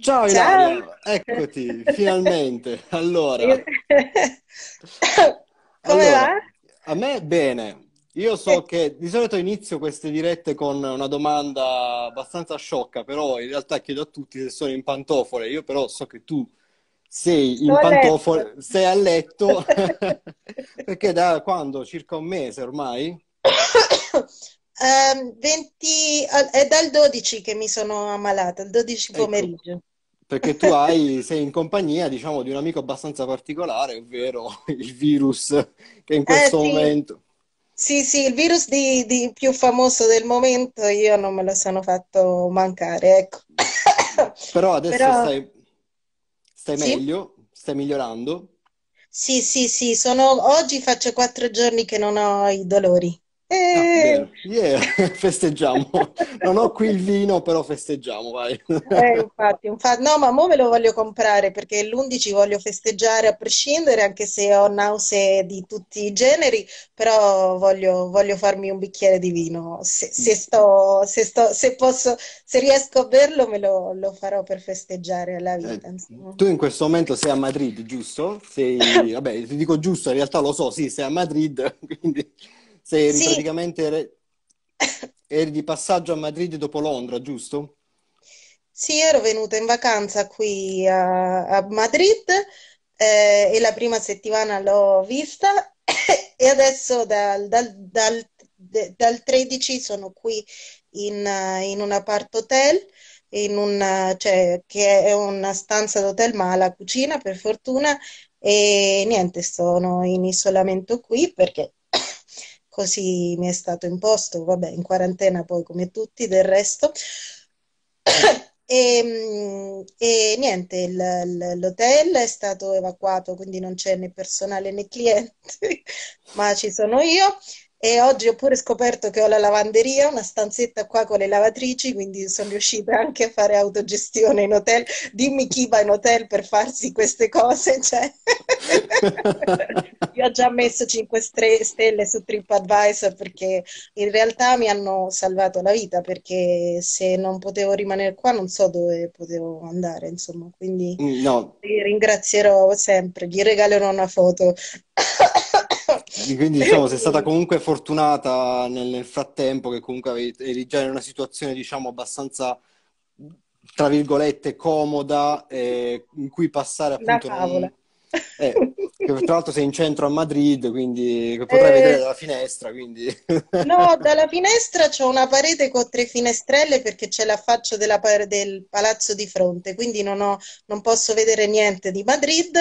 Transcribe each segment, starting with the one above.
Ciao, Ciao. Ilaria, eccoti, finalmente. Allora, allora a me bene. Io so eh. che di solito inizio queste dirette con una domanda abbastanza sciocca, però in realtà chiedo a tutti se sono in pantofole. Io però so che tu sei in pantofole, sei a letto, perché da quando? Circa un mese ormai? Um, ehm, 20, è dal 12 che mi sono ammalata, il 12 ecco. pomeriggio. perché tu hai, sei in compagnia, diciamo, di un amico abbastanza particolare, ovvero il virus che in eh, questo eh, sì. momento... Sì, sì, il virus di, di più famoso del momento io non me lo sono fatto mancare, ecco. Però adesso Però... stai, stai sì? meglio, stai migliorando. Sì, sì, sì, sono... oggi faccio quattro giorni che non ho i dolori. E... Ah, eh. yeah. festeggiamo. non ho qui il vino, però festeggiamo, vai. eh, infatti, infatti, no, ma mo me lo voglio comprare perché l'11 voglio festeggiare a prescindere, anche se ho nausea di tutti i generi, però voglio, voglio farmi un bicchiere di vino. Se, se, mm. sto, se, sto, se posso, se riesco a berlo, me lo, lo farò per festeggiare alla eh, vita. Eh, tu in questo momento sei a Madrid, giusto? Sei, vabbè, ti dico giusto, in realtà lo so, sì, sei a Madrid, quindi... Sei eri sì. praticamente eri, eri di passaggio a Madrid dopo Londra, giusto? Sì, ero venuta in vacanza qui a, a Madrid eh, e la prima settimana l'ho vista e adesso dal, dal, dal, dal 13 sono qui in, in un apart hotel in una, cioè, che è una stanza d'hotel ma la cucina per fortuna e niente, sono in isolamento qui perché così mi è stato imposto, vabbè, in quarantena poi come tutti del resto. E, ehm, e, niente, l'hotel è stato evacuato, quindi non c'è né personale né cliente, ma ci sono io e oggi ho pure scoperto che ho la lavanderia, una stanzetta qua con le lavatrici, quindi sono riuscita anche a fare autogestione in hotel. Dimmi chi va in hotel per farsi queste cose. Cioè. Io ho già messo 5 stelle su TripAdvisor perché in realtà mi hanno salvato la vita perché se non potevo rimanere qua non so dove potevo andare, insomma, quindi no. li ringrazierò sempre, gli regalerò una foto. Quindi diciamo sei stata comunque fortunata nel, nel frattempo che comunque avevi, eri già in una situazione diciamo abbastanza tra virgolette comoda eh, in cui passare appunto non, eh, che tra l'altro sei in centro a Madrid, quindi potrai eh, vedere dalla finestra. Quindi. No, dalla finestra c'è una parete con tre finestrelle perché c'è l'affaccio della, del palazzo di fronte, quindi non, ho, non posso vedere niente di Madrid.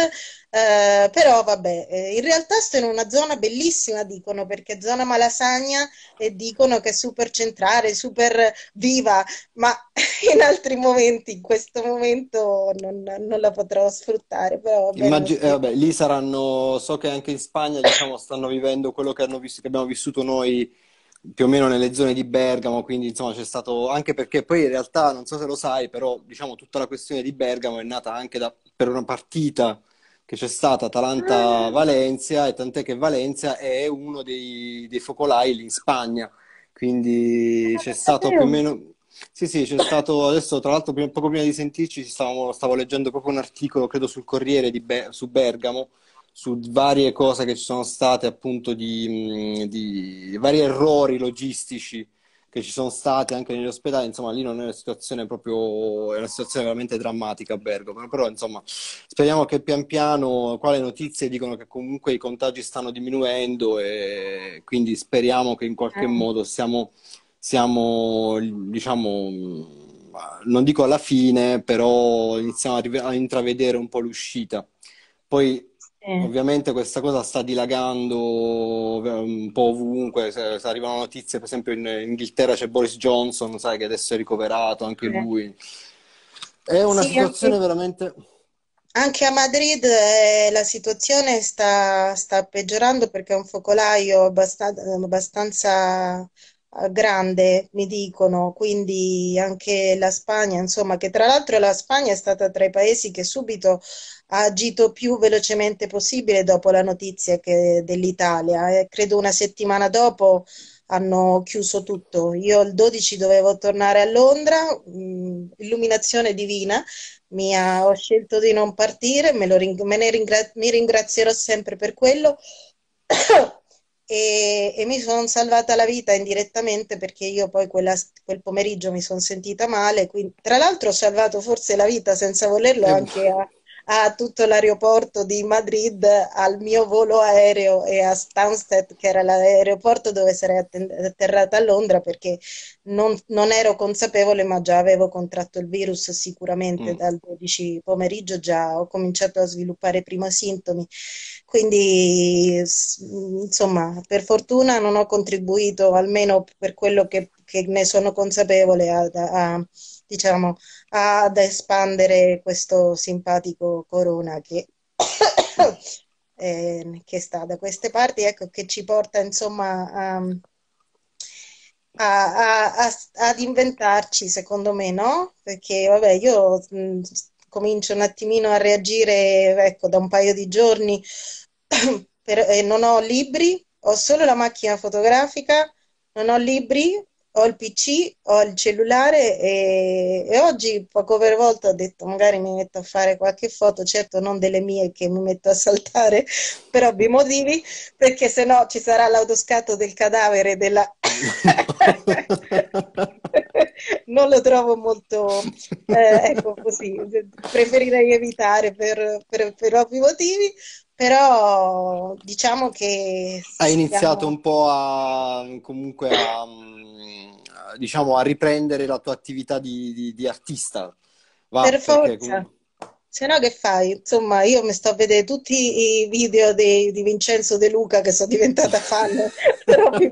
Eh, però vabbè, eh, in realtà sto in una zona bellissima, dicono, perché è zona Malasagna e dicono che è super centrale, super viva, ma in altri momenti, in questo momento non, non la potrò sfruttare. Però, vabbè, eh, vabbè, lì saranno, so che anche in Spagna diciamo, stanno vivendo quello che, hanno visto, che, abbiamo vissuto noi più o meno nelle zone di Bergamo, quindi insomma c'è stato, anche perché poi in realtà, non so se lo sai, però diciamo tutta la questione di Bergamo è nata anche da, per una partita che c'è stata Atalanta-Valencia e tant'è che Valencia è uno dei, dei focolai lì in Spagna, quindi c'è stato più o meno sì, sì, c'è stato adesso, tra l'altro, prima, poco prima di sentirci, stavamo, stavo leggendo proprio un articolo, credo, sul Corriere di Be- su Bergamo, su varie cose che ci sono state, appunto, di, di vari errori logistici che ci sono stati anche negli ospedali, insomma, lì non è una situazione proprio, è una situazione veramente drammatica a Bergamo, eh. però insomma, speriamo che pian piano, qua le notizie dicono che comunque i contagi stanno diminuendo e quindi speriamo che in qualche eh. modo stiamo siamo, diciamo, non dico alla fine, però iniziamo a, intravedere un po' l'uscita. Poi sì. ovviamente questa cosa sta dilagando un po' ovunque, se, se arrivano notizie, per esempio in, in Inghilterra c'è Boris Johnson, sai che adesso è ricoverato anche sì. lui. È una sì, situazione anche... veramente... Anche a Madrid eh, la situazione sta, sta, peggiorando perché è un focolaio abbastan- abbastanza grande, mi dicono, quindi anche la Spagna, insomma, che tra l'altro la Spagna è stata tra i paesi che subito ha agito più velocemente possibile dopo la notizia dell'Italia. Eh, credo una settimana dopo hanno chiuso tutto. Io il 12 dovevo tornare a Londra, mh, mm, illuminazione divina, mia, ho scelto di non partire, me, ring- me ringra- mi ringrazierò sempre per quello e, e mi sono salvata la vita indirettamente perché io poi quella, quel pomeriggio mi sono sentita male, quindi, tra l'altro ho salvato forse la vita senza volerlo eh, anche a a tutto l'aeroporto di Madrid, al mio volo aereo e a Stansted, che era l'aeroporto dove sarei atterrata a Londra, perché non, non ero consapevole, ma già avevo contratto il virus sicuramente mm. dal 12 pomeriggio, già ho cominciato a sviluppare i primi sintomi. Quindi, insomma, per fortuna non ho contribuito, almeno per quello che, che ne sono consapevole, a, a, diciamo, ad espandere questo simpatico corona che, eh, che sta da queste parti, ecco, che ci porta insomma a, a, a, ad inventarci, secondo me, no? Perché, vabbè, io mh, mm, comincio un attimino a reagire, ecco, da un paio di giorni per, eh, non ho libri, ho solo la macchina fotografica, non ho libri, ho il PC, ho il cellulare e, e, oggi poco per volta ho detto magari mi metto a fare qualche foto, certo non delle mie che mi metto a saltare per ovvi motivi, perché se no ci sarà l'autoscatto del cadavere della... non lo trovo molto, eh, ecco così, preferirei evitare per, per, per ovvi motivi, però diciamo che... Hai iniziato un po' a, comunque a, diciamo, a riprendere la tua attività di, di, di artista. Va, per forza. Comunque... Se no, che fai? Insomma, io mi sto a vedere tutti i video di, di Vincenzo De Luca che sono diventata fan per ovvi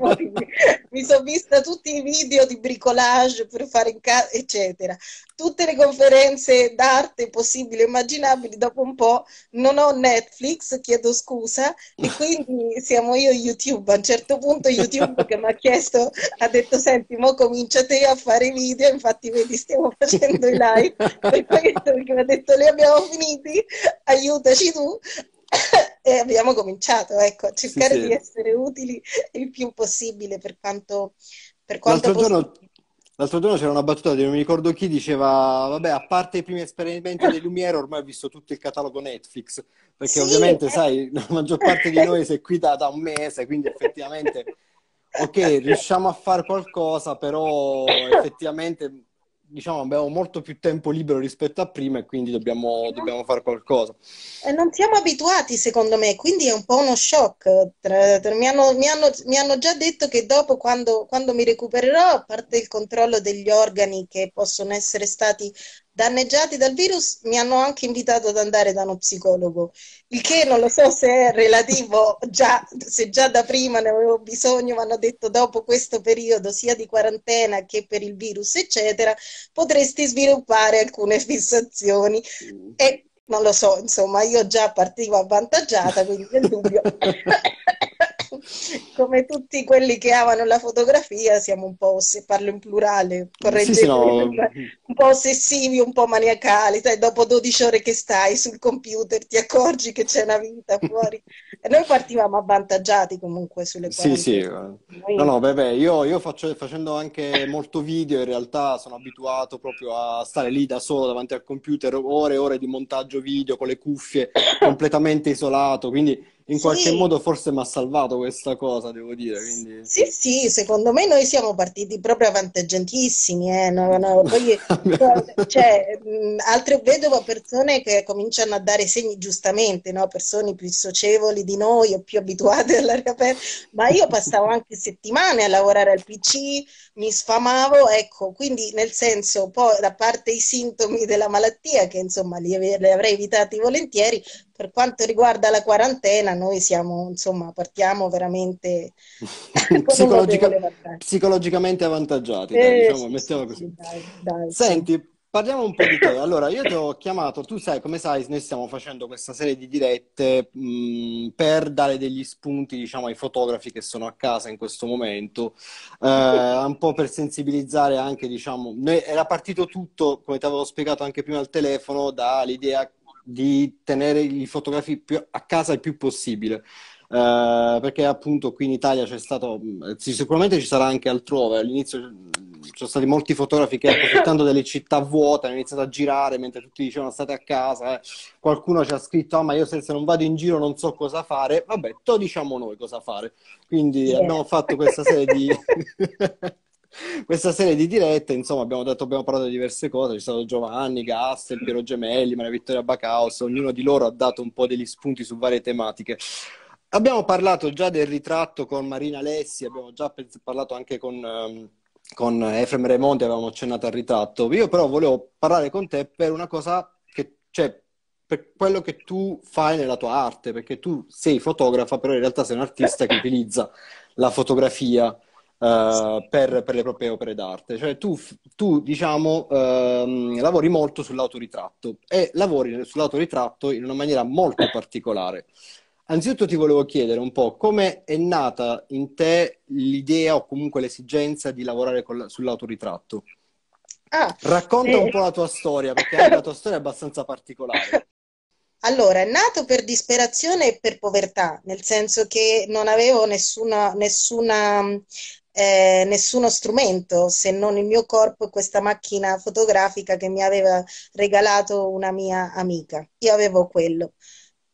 Mi sono vista tutti i video di bricolage per fare in casa, eccetera. Tutte le conferenze d'arte possibili e immaginabili. Dopo un po' non ho Netflix, chiedo scusa, e quindi siamo io e YouTube. A un certo punto, YouTube che mi ha chiesto, ha detto: Senti, mo comincia te a fare video. Infatti, vedi, stiamo facendo i live. E poi mi ha detto: Le abbiamo siamo finiti, aiutaci tu. e abbiamo cominciato, ecco, a cercare sì, sì. di essere utili il più possibile per quanto, per quanto l'altro, giorno, l'altro giorno c'era una battuta di non mi ricordo chi diceva, vabbè, a parte i primi esperimenti dei Lumiere, ormai ho visto tutto il catalogo Netflix, perché sì, ovviamente, eh. sai, la maggior parte di noi si è qui da, da un mese, quindi effettivamente, ok, riusciamo a fare qualcosa, però effettivamente diciamo, abbiamo molto più tempo libero rispetto a prima e quindi dobbiamo, dobbiamo fare qualcosa. E non siamo abituati, secondo me, quindi è un po' uno shock. Mi hanno, mi hanno, mi hanno già detto che dopo, quando, quando mi recupererò, a parte il controllo degli organi che possono essere stati danneggiati dal virus, mi hanno anche invitato ad andare da uno psicologo, il che non lo so se è relativo, già, se già da prima ne avevo bisogno, mi hanno detto dopo questo periodo sia di quarantena che per il virus, eccetera, potresti sviluppare alcune fissazioni. E non lo so, insomma, io già partivo avvantaggiata, quindi nel dubbio come tutti quelli che amano la fotografia, siamo un po', se parlo in plurale, correggetemi, sì, no. un po' ossessivi, un po' maniacali, sai, dopo 12 ore che stai sul computer ti accorgi che c'è una vita fuori. e noi partivamo avvantaggiati comunque sulle cose. Sì, sì, no, no, beh, beh io, io faccio, facendo anche molto video in realtà sono abituato proprio a stare lì da solo davanti al computer, ore e ore di montaggio video con le cuffie, completamente isolato, quindi in qualche sì. modo forse mi ha salvato questa cosa, devo dire. Quindi... Sì, sì, secondo me noi siamo partiti proprio avvantaggiantissimi. Eh? No, no, poi, cioè, altre vedo persone che cominciano a dare segni giustamente, no? persone più socievoli di noi o più abituate all'aria aperta, ma io passavo anche settimane a lavorare al PC, mi sfamavo, ecco, quindi nel senso, poi da parte i sintomi della malattia, che insomma li, li avrei evitati volentieri, per quanto riguarda la quarantena, noi siamo, insomma, partiamo veramente Psicologica, psicologicamente avvantaggiati. Dai, eh, diciamo, sì, mettiamo così. Sì, dai, dai, Senti, sì. Parliamo un po' di te. Allora, io ti ho chiamato, tu sai, come sai, noi stiamo facendo questa serie di dirette mh, mm, per dare degli spunti, diciamo, ai fotografi che sono a casa in questo momento, eh, un po' per sensibilizzare anche, diciamo, noi, era partito tutto, come ti avevo spiegato anche prima al telefono, dall'idea di tenere i fotografi più, a casa il più possibile. Eh, perché appunto qui in Italia c'è stato, mm, sicuramente ci sarà anche altrove, all'inizio mm, ci sono stati molti fotografi che approfittando delle città vuote hanno iniziato a girare mentre tutti dicevano state a casa, eh. qualcuno ci ha scritto ah ma io se non vado in giro non so cosa fare, vabbè, to diciamo noi cosa fare, quindi yeah. abbiamo fatto questa serie di... questa serie di dirette, insomma, abbiamo, detto, abbiamo parlato di diverse cose, c'è stato Giovanni, Gastel, Piero Gemelli, Maria Vittoria Bacaos, ognuno di loro ha dato un po' degli spunti su varie tematiche. Abbiamo parlato già del ritratto con Marina Alessi, abbiamo già parlato anche con... Um, con Efrem Remonti avevamo accennato al ritratto. Io però volevo parlare con te per una cosa che, cioè, per quello che tu fai nella tua arte, perché tu sei fotografa, però in realtà sei un artista che utilizza la fotografia Uh, per, per, le proprie opere d'arte. Cioè tu, tu diciamo, uh, lavori molto sull'autoritratto e lavori sull'autoritratto in una maniera molto particolare. Anzitutto ti volevo chiedere un po' come è nata in te l'idea o comunque l'esigenza di lavorare la, sull'autoritratto. Ah, Racconta eh. un po' la tua storia, perché la tua storia è abbastanza particolare. Allora, è nato per disperazione e per povertà, nel senso che non avevo nessuna, nessuna eh, nessuno strumento se non il mio corpo e questa macchina fotografica che mi aveva regalato una mia amica. Io avevo quello.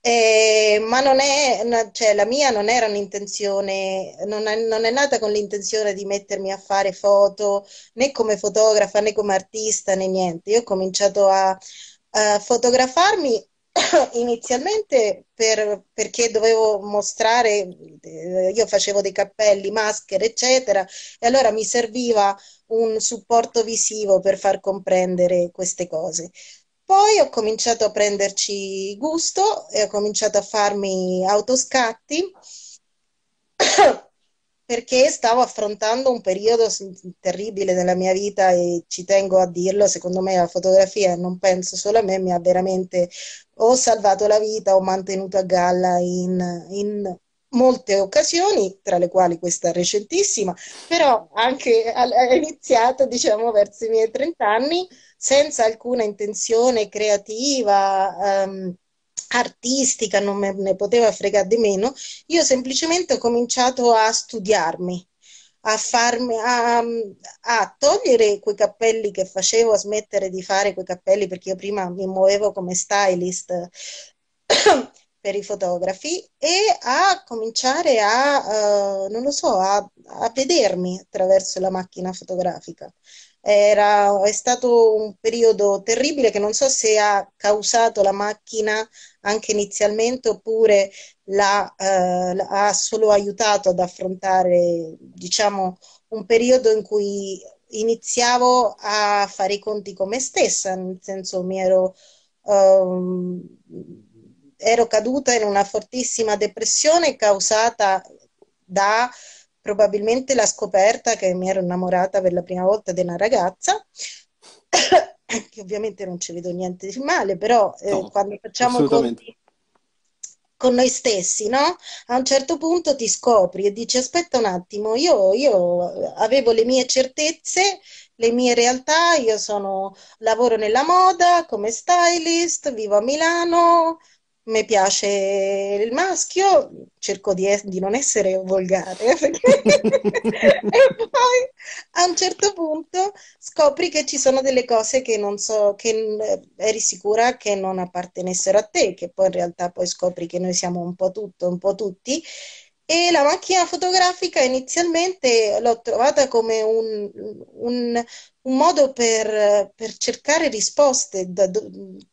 Eh, ma non è, cioè, la mia non era un'intenzione, non è, non è nata con l'intenzione di mettermi a fare foto né come fotografa né come artista né niente. Io ho cominciato a, a fotografarmi inizialmente per, perché dovevo mostrare, eh, io facevo dei cappelli, maschere, eccetera, e allora mi serviva un supporto visivo per far comprendere queste cose. Poi ho cominciato a prenderci gusto e ho cominciato a farmi autoscatti perché stavo affrontando un periodo terribile nella mia vita e ci tengo a dirlo, secondo me la fotografia, non penso solo a me, mi ha veramente o salvato la vita o mantenuto a galla in, in molte occasioni, tra le quali questa recentissima, però anche iniziata, diciamo, verso i miei 30 anni senza alcuna intenzione creativa. Um, artistica, non me ne poteva fregare di meno, io semplicemente ho cominciato a studiarmi, a, farmi, a, a, togliere quei cappelli che facevo, a smettere di fare quei cappelli perché io prima mi muovevo come stylist per i fotografi e a cominciare a, uh, non lo so, a, a vedermi attraverso la macchina fotografica. Era, è stato un periodo terribile che non so se ha causato la macchina anche inizialmente oppure l'ha, eh, ha solo aiutato ad affrontare, diciamo, un periodo in cui iniziavo a fare i conti con me stessa, nel senso mi ero, um, ero caduta in una fortissima depressione causata da probabilmente la scoperta che mi ero innamorata per la prima volta di una ragazza, che ovviamente non ci vedo niente di male, però eh, quando facciamo conti con noi stessi, no? A un certo punto ti scopri e dici aspetta un attimo, io, io avevo le mie certezze, le mie realtà, io sono, lavoro nella moda come stylist, vivo a Milano, mi piace il maschio, cerco di, es- di non essere volgare, perché... e poi a un certo punto scopri che ci sono delle cose che non so, che eri sicura che non appartenessero a te, che poi in realtà poi scopri che noi siamo un po' tutto, un po' tutti, e la macchina fotografica inizialmente l'ho trovata come un, un, un modo per, per, cercare risposte da,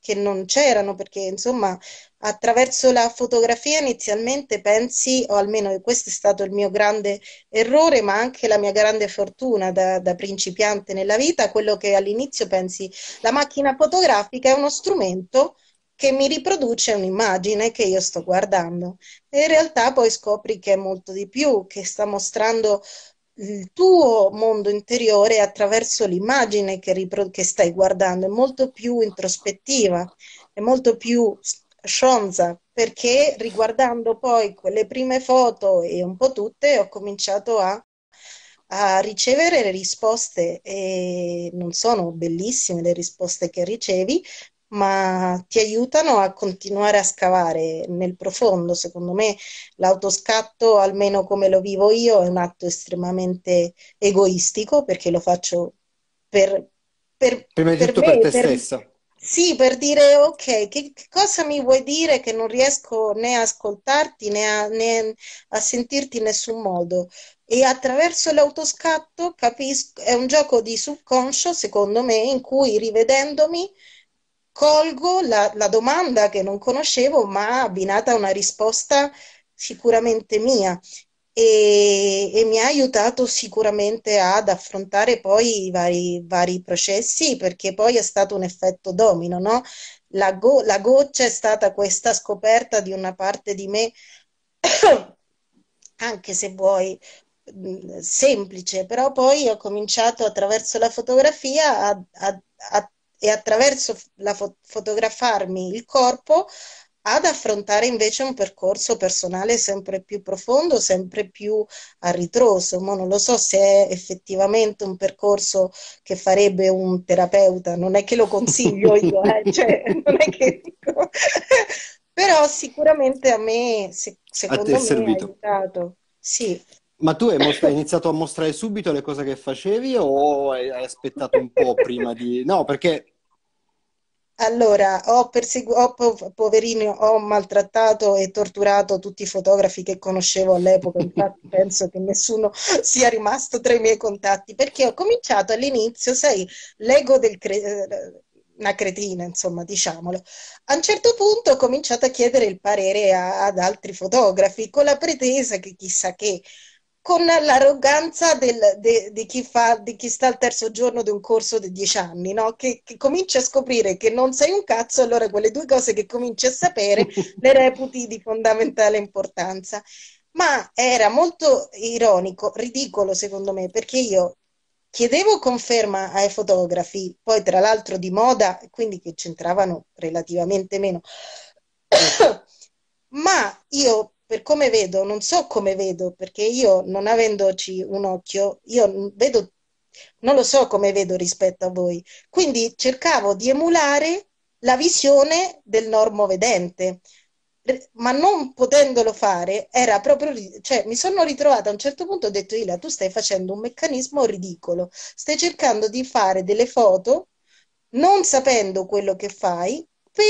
che non c'erano, perché insomma attraverso la fotografia inizialmente pensi, o almeno questo è stato il mio grande errore, ma anche la mia grande fortuna da, da principiante nella vita, quello che all'inizio pensi, la macchina fotografica è uno strumento che mi riproduce un'immagine che io sto guardando. E in realtà poi scopri che è molto di più, che sta mostrando il tuo mondo interiore attraverso l'immagine che, ripro- che stai guardando, è molto più introspettiva, è molto più Shonza, perché riguardando poi quelle prime foto e un po' tutte ho cominciato a, a, ricevere risposte e non sono bellissime le risposte che ricevi, ma ti aiutano a continuare a scavare nel profondo. Secondo me l'autoscatto, almeno come lo vivo io, è un atto estremamente egoistico perché lo faccio per... per Prima per tutto me, per te per... stessa. Sì, per dire ok, che, che, cosa mi vuoi dire che non riesco né a ascoltarti né a, né a sentirti in nessun modo. E attraverso l'autoscatto capisco, è un gioco di subconscio, secondo me, in cui rivedendomi colgo la, la, domanda che non conoscevo, ma abbinata a una risposta sicuramente mia. E, e mi ha aiutato sicuramente ad affrontare poi i vari, vari, processi perché poi è stato un effetto domino, no? La, go, la goccia è stata questa scoperta di una parte di me, anche se vuoi, semplice, però poi ho cominciato attraverso la fotografia a, a, a e attraverso la fo- fotografarmi il corpo ad affrontare invece un percorso personale sempre più profondo, sempre più a ritroso. Ma non lo so se è effettivamente un percorso che farebbe un terapeuta, non è che lo consiglio io, eh? cioè, non è che dico. però sicuramente a me, se, secondo a me, servito. ha aiutato. Sì. Ma tu hai, most- hai, iniziato a mostrare subito le cose che facevi o hai aspettato un po' prima di... No, perché allora, ho, persegu- ho, po- poverino, ho maltrattato e torturato tutti i fotografi che conoscevo all'epoca, infatti penso che nessuno sia rimasto tra i miei contatti, perché ho cominciato all'inizio, sai, l'ego del cre- una cretina, insomma, diciamolo. A un certo punto ho cominciato a chiedere il parere a- ad altri fotografi con la pretesa che chissà che con l'arroganza del, de, di, chi fa, di, chi sta al terzo giorno di un corso di dieci anni, no? che, che comincia a scoprire che non sei un cazzo, allora quelle due cose che cominci a sapere le reputi di fondamentale importanza. Ma era molto ironico, ridicolo secondo me, perché io chiedevo conferma ai fotografi, poi tra l'altro di moda, quindi che c'entravano relativamente meno, ma io per come vedo, non so come vedo, perché io non avendoci un occhio, io vedo, non lo so come vedo rispetto a voi. Quindi cercavo di emulare la visione del normo vedente, ma non potendolo fare, era proprio, cioè mi sono ritrovata a un certo punto ho detto, Ila, tu stai facendo un meccanismo ridicolo, stai cercando di fare delle foto non sapendo quello che fai, per,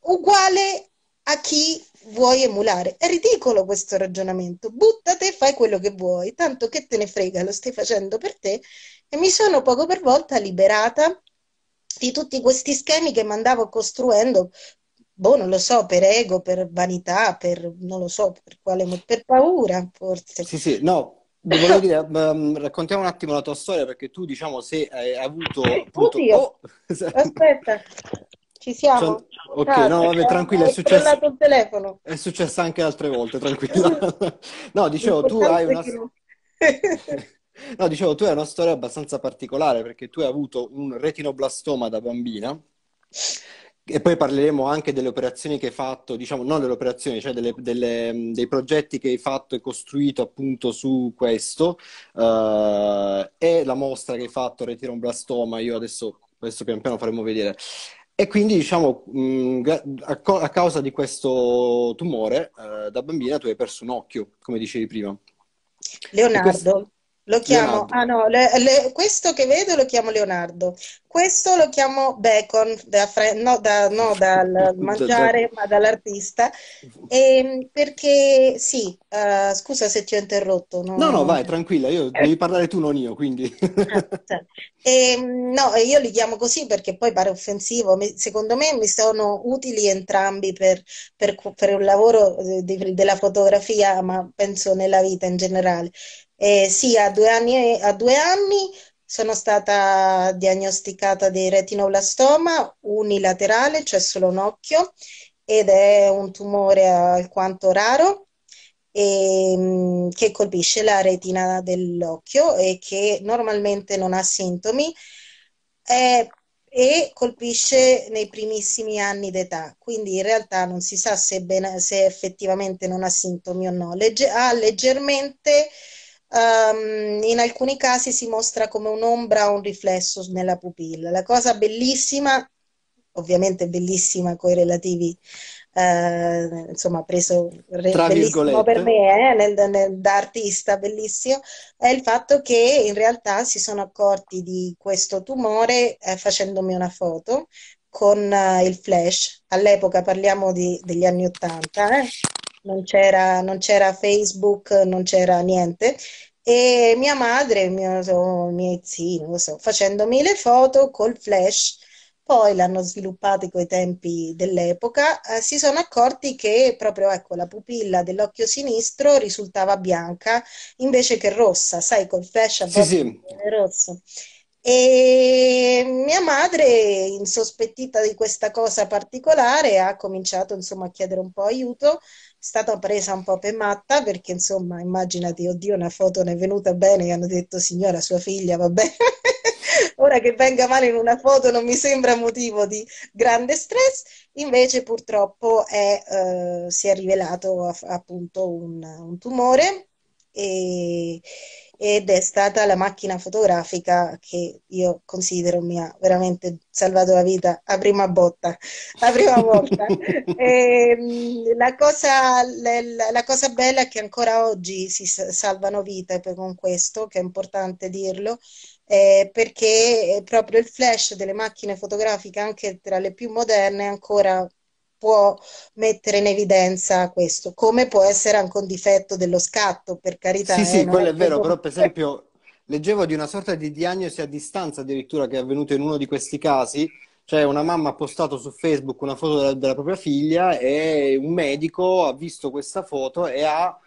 uguale a chi vuoi emulare. È ridicolo questo ragionamento. Buttate e fai quello che vuoi, tanto che te ne frega, lo stai facendo per te. E mi sono poco per volta liberata di tutti questi schemi che mandavo costruendo, boh, non lo so, per ego, per vanità, per non lo so, per quale per paura, forse. Sì, sì, no, Volevo dire, ehm, raccontiamo un attimo la tua storia perché tu, diciamo, se hai avuto. Appunto, Oddio! Oh, aspetta, ci siamo? Sono... Ok, Grazie. no, vabbè, tranquilla, è, successo... il telefono. È successo anche altre volte, tranquilla. no, dicevo, tu hai una... No. dicevo, tu hai una storia abbastanza particolare perché tu hai avuto un retinoblastoma da bambina e poi parleremo anche delle operazioni che hai fatto, diciamo, non delle operazioni, cioè delle, delle, mm, dei progetti che hai fatto e costruito appunto su questo uh, e la mostra che hai fatto Retinoblastoma, io adesso, adesso pian piano faremo vedere. E quindi, diciamo, mm, a, causa di questo tumore, eh, da bambina tu hai perso un occhio, come dicevi prima. Leonardo, lo chiamo, Leonardo. ah no, le, le, questo che vedo lo chiamo Leonardo, questo lo chiamo Bacon, da fre, no, da, no, dal mangiare ma dall'artista, e, ehm, perché sì, uh, scusa se ti ho interrotto. No, no, no vai tranquilla, io, eh. devi parlare tu, non io, quindi. Ah, ehm, e, no, io li chiamo così perché poi pare offensivo, secondo me mi sono utili entrambi per, per, per il lavoro eh, di, della fotografia, ma penso nella vita in generale. Eh, sì, a due, anni, a due anni sono stata diagnosticata di retinoblastoma unilaterale, cioè solo un occhio, ed è un tumore alquanto raro e, ehm, che colpisce la retina dell'occhio e che normalmente non ha sintomi eh, e colpisce nei primissimi anni d'età. Quindi in realtà non si sa se, ben, se effettivamente non ha sintomi o no. Legge, ha ah, leggermente um, in alcuni casi si mostra come un'ombra o un riflesso nella pupilla. La cosa bellissima, ovviamente bellissima con i relativi Uh, insomma, preso re, bellissimo per me, eh, nel, nel, da artista, bellissimo, è il fatto che in realtà si sono accorti di questo tumore eh, facendomi una foto con uh, il flash. All'epoca parliamo di, degli anni Ottanta, eh? non c'era, non c'era Facebook, non c'era niente. E mia madre, mio, oh, miei zii, non lo so, facendomi le foto col flash, poi l'hanno sviluppati coi tempi dell'epoca, eh, si sono accorti che proprio ecco, la pupilla dell'occhio sinistro risultava bianca invece che rossa, sai, col flash a volte sì, sì. è rosso. E mia madre, insospettita di questa cosa particolare, ha cominciato insomma a chiedere un po' aiuto stata presa un po' per matta perché insomma immaginati, oddio una foto ne è venuta bene e hanno detto signora sua figlia va bene. Ora che venga male in una foto non mi sembra motivo di grande stress, invece purtroppo è, eh, si è rivelato appunto un, un tumore e, ed è stata la macchina fotografica che io considero mi ha veramente salvato la vita a prima botta, a prima volta. e, ehm, la, cosa, la, la, cosa, bella è che ancora oggi si salvano vite con questo, che è importante dirlo, eh, perché proprio il flash delle macchine fotografiche, anche tra le più moderne, ancora può mettere in evidenza questo, come può essere anche un difetto dello scatto, per carità. Sì, eh, sì, quello è, è vero, però per esempio leggevo di una sorta di diagnosi a distanza addirittura che è avvenuta in uno di questi casi, cioè una mamma ha postato su Facebook una foto della, della propria figlia e un medico ha visto questa foto e ha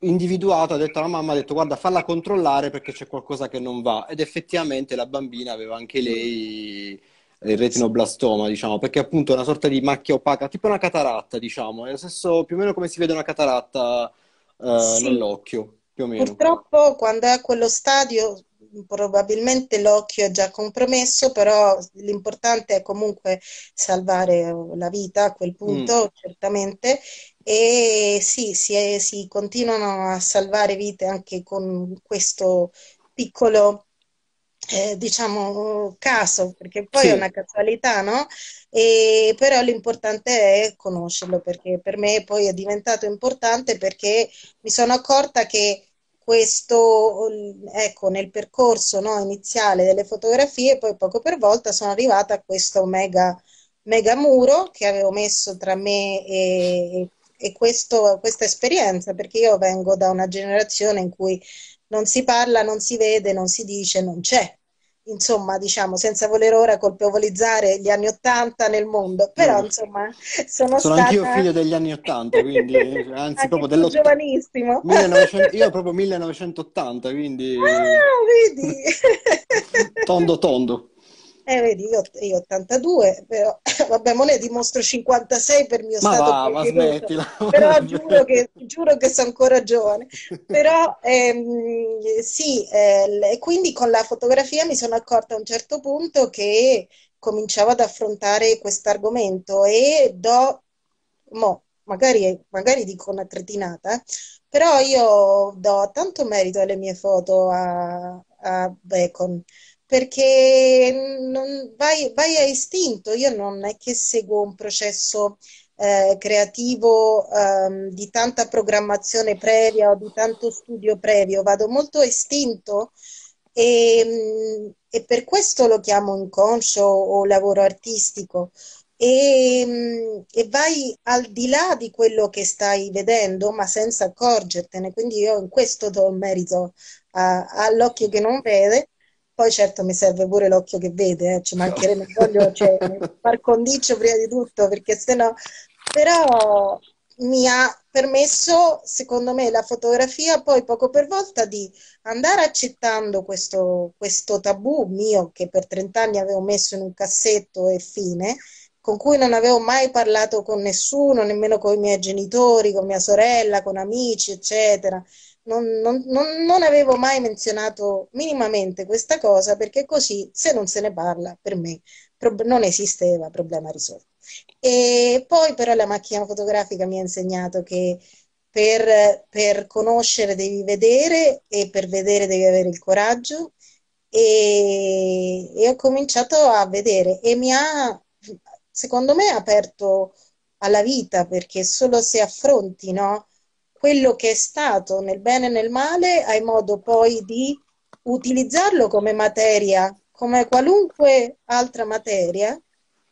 individuato, ha detto alla mamma, ha detto guarda falla controllare perché c'è qualcosa che non va ed effettivamente la bambina aveva anche lei il eh, retinoblastoma, diciamo, perché appunto è una sorta di macchia opaca, tipo una cataratta, diciamo, è lo stesso più o meno come si vede una cataratta eh, sì. nell'occhio, più o meno. Purtroppo quando è a quello stadio probabilmente l'occhio è già compromesso, però l'importante è comunque salvare la vita a quel punto, mm. certamente, e sì, si, è, si continuano a salvare vite anche con questo piccolo eh, diciamo caso, perché poi sì. è una casualità, no? E, però l'importante è conoscerlo, perché per me poi è diventato importante perché mi sono accorta che questo, ecco, nel percorso no, iniziale delle fotografie, poi poco per volta sono arrivata a questo mega, mega muro che avevo messo tra me e, e questo, questa esperienza, perché io vengo da una generazione in cui non si parla, non si vede, non si dice, non c'è. Insomma, diciamo, senza voler ora colpevolizzare gli anni Ottanta nel mondo, però mm. insomma sono, sono stata... anch'io figlio degli anni Ottanta, quindi anzi proprio dell'Ottanta. Giovanissimo. 1900... Io proprio 1980, quindi... Ah, vedi! tondo tondo. Eh, vedi, io, io 82, però vabbè, mo ne dimostro 56 per mio ma stato. Va, ma smettila. Però giuro che, giuro che sono ancora giovane. Però ehm, sì, eh, quindi con la fotografia mi sono accorta a un certo punto che cominciavo ad affrontare questo argomento e do, mo, magari, magari dico una cretinata, però io do tanto merito alle mie foto a, a Bacon perché non, vai, vai, a istinto, io non è che seguo un processo eh, creativo ehm, di tanta programmazione previa o di tanto studio previo, vado molto a istinto e, e per questo lo chiamo inconscio o lavoro artistico, e, e, vai al di là di quello che stai vedendo, ma senza accorgertene. Quindi io in questo do il merito all'occhio che non vede, poi certo mi serve pure l'occhio che vede, eh, ci mancherebbe, no. Esatto. voglio cioè, par condicio prima di tutto, perché sennò... Però mi ha permesso, secondo me, la fotografia poi poco per volta di andare accettando questo, questo tabù mio che per 30 anni avevo messo in un cassetto e fine, con cui non avevo mai parlato con nessuno, nemmeno con i miei genitori, con mia sorella, con amici, eccetera non, non, non, non, avevo mai menzionato minimamente questa cosa perché così se non se ne parla per me non esisteva problema risolto. E poi però la macchina fotografica mi ha insegnato che per, per conoscere devi vedere e per vedere devi avere il coraggio e, e ho cominciato a vedere e mi ha, secondo me, aperto alla vita perché solo se affronti, no? quello che è stato nel bene e nel male, hai modo poi di utilizzarlo come materia, come qualunque altra materia,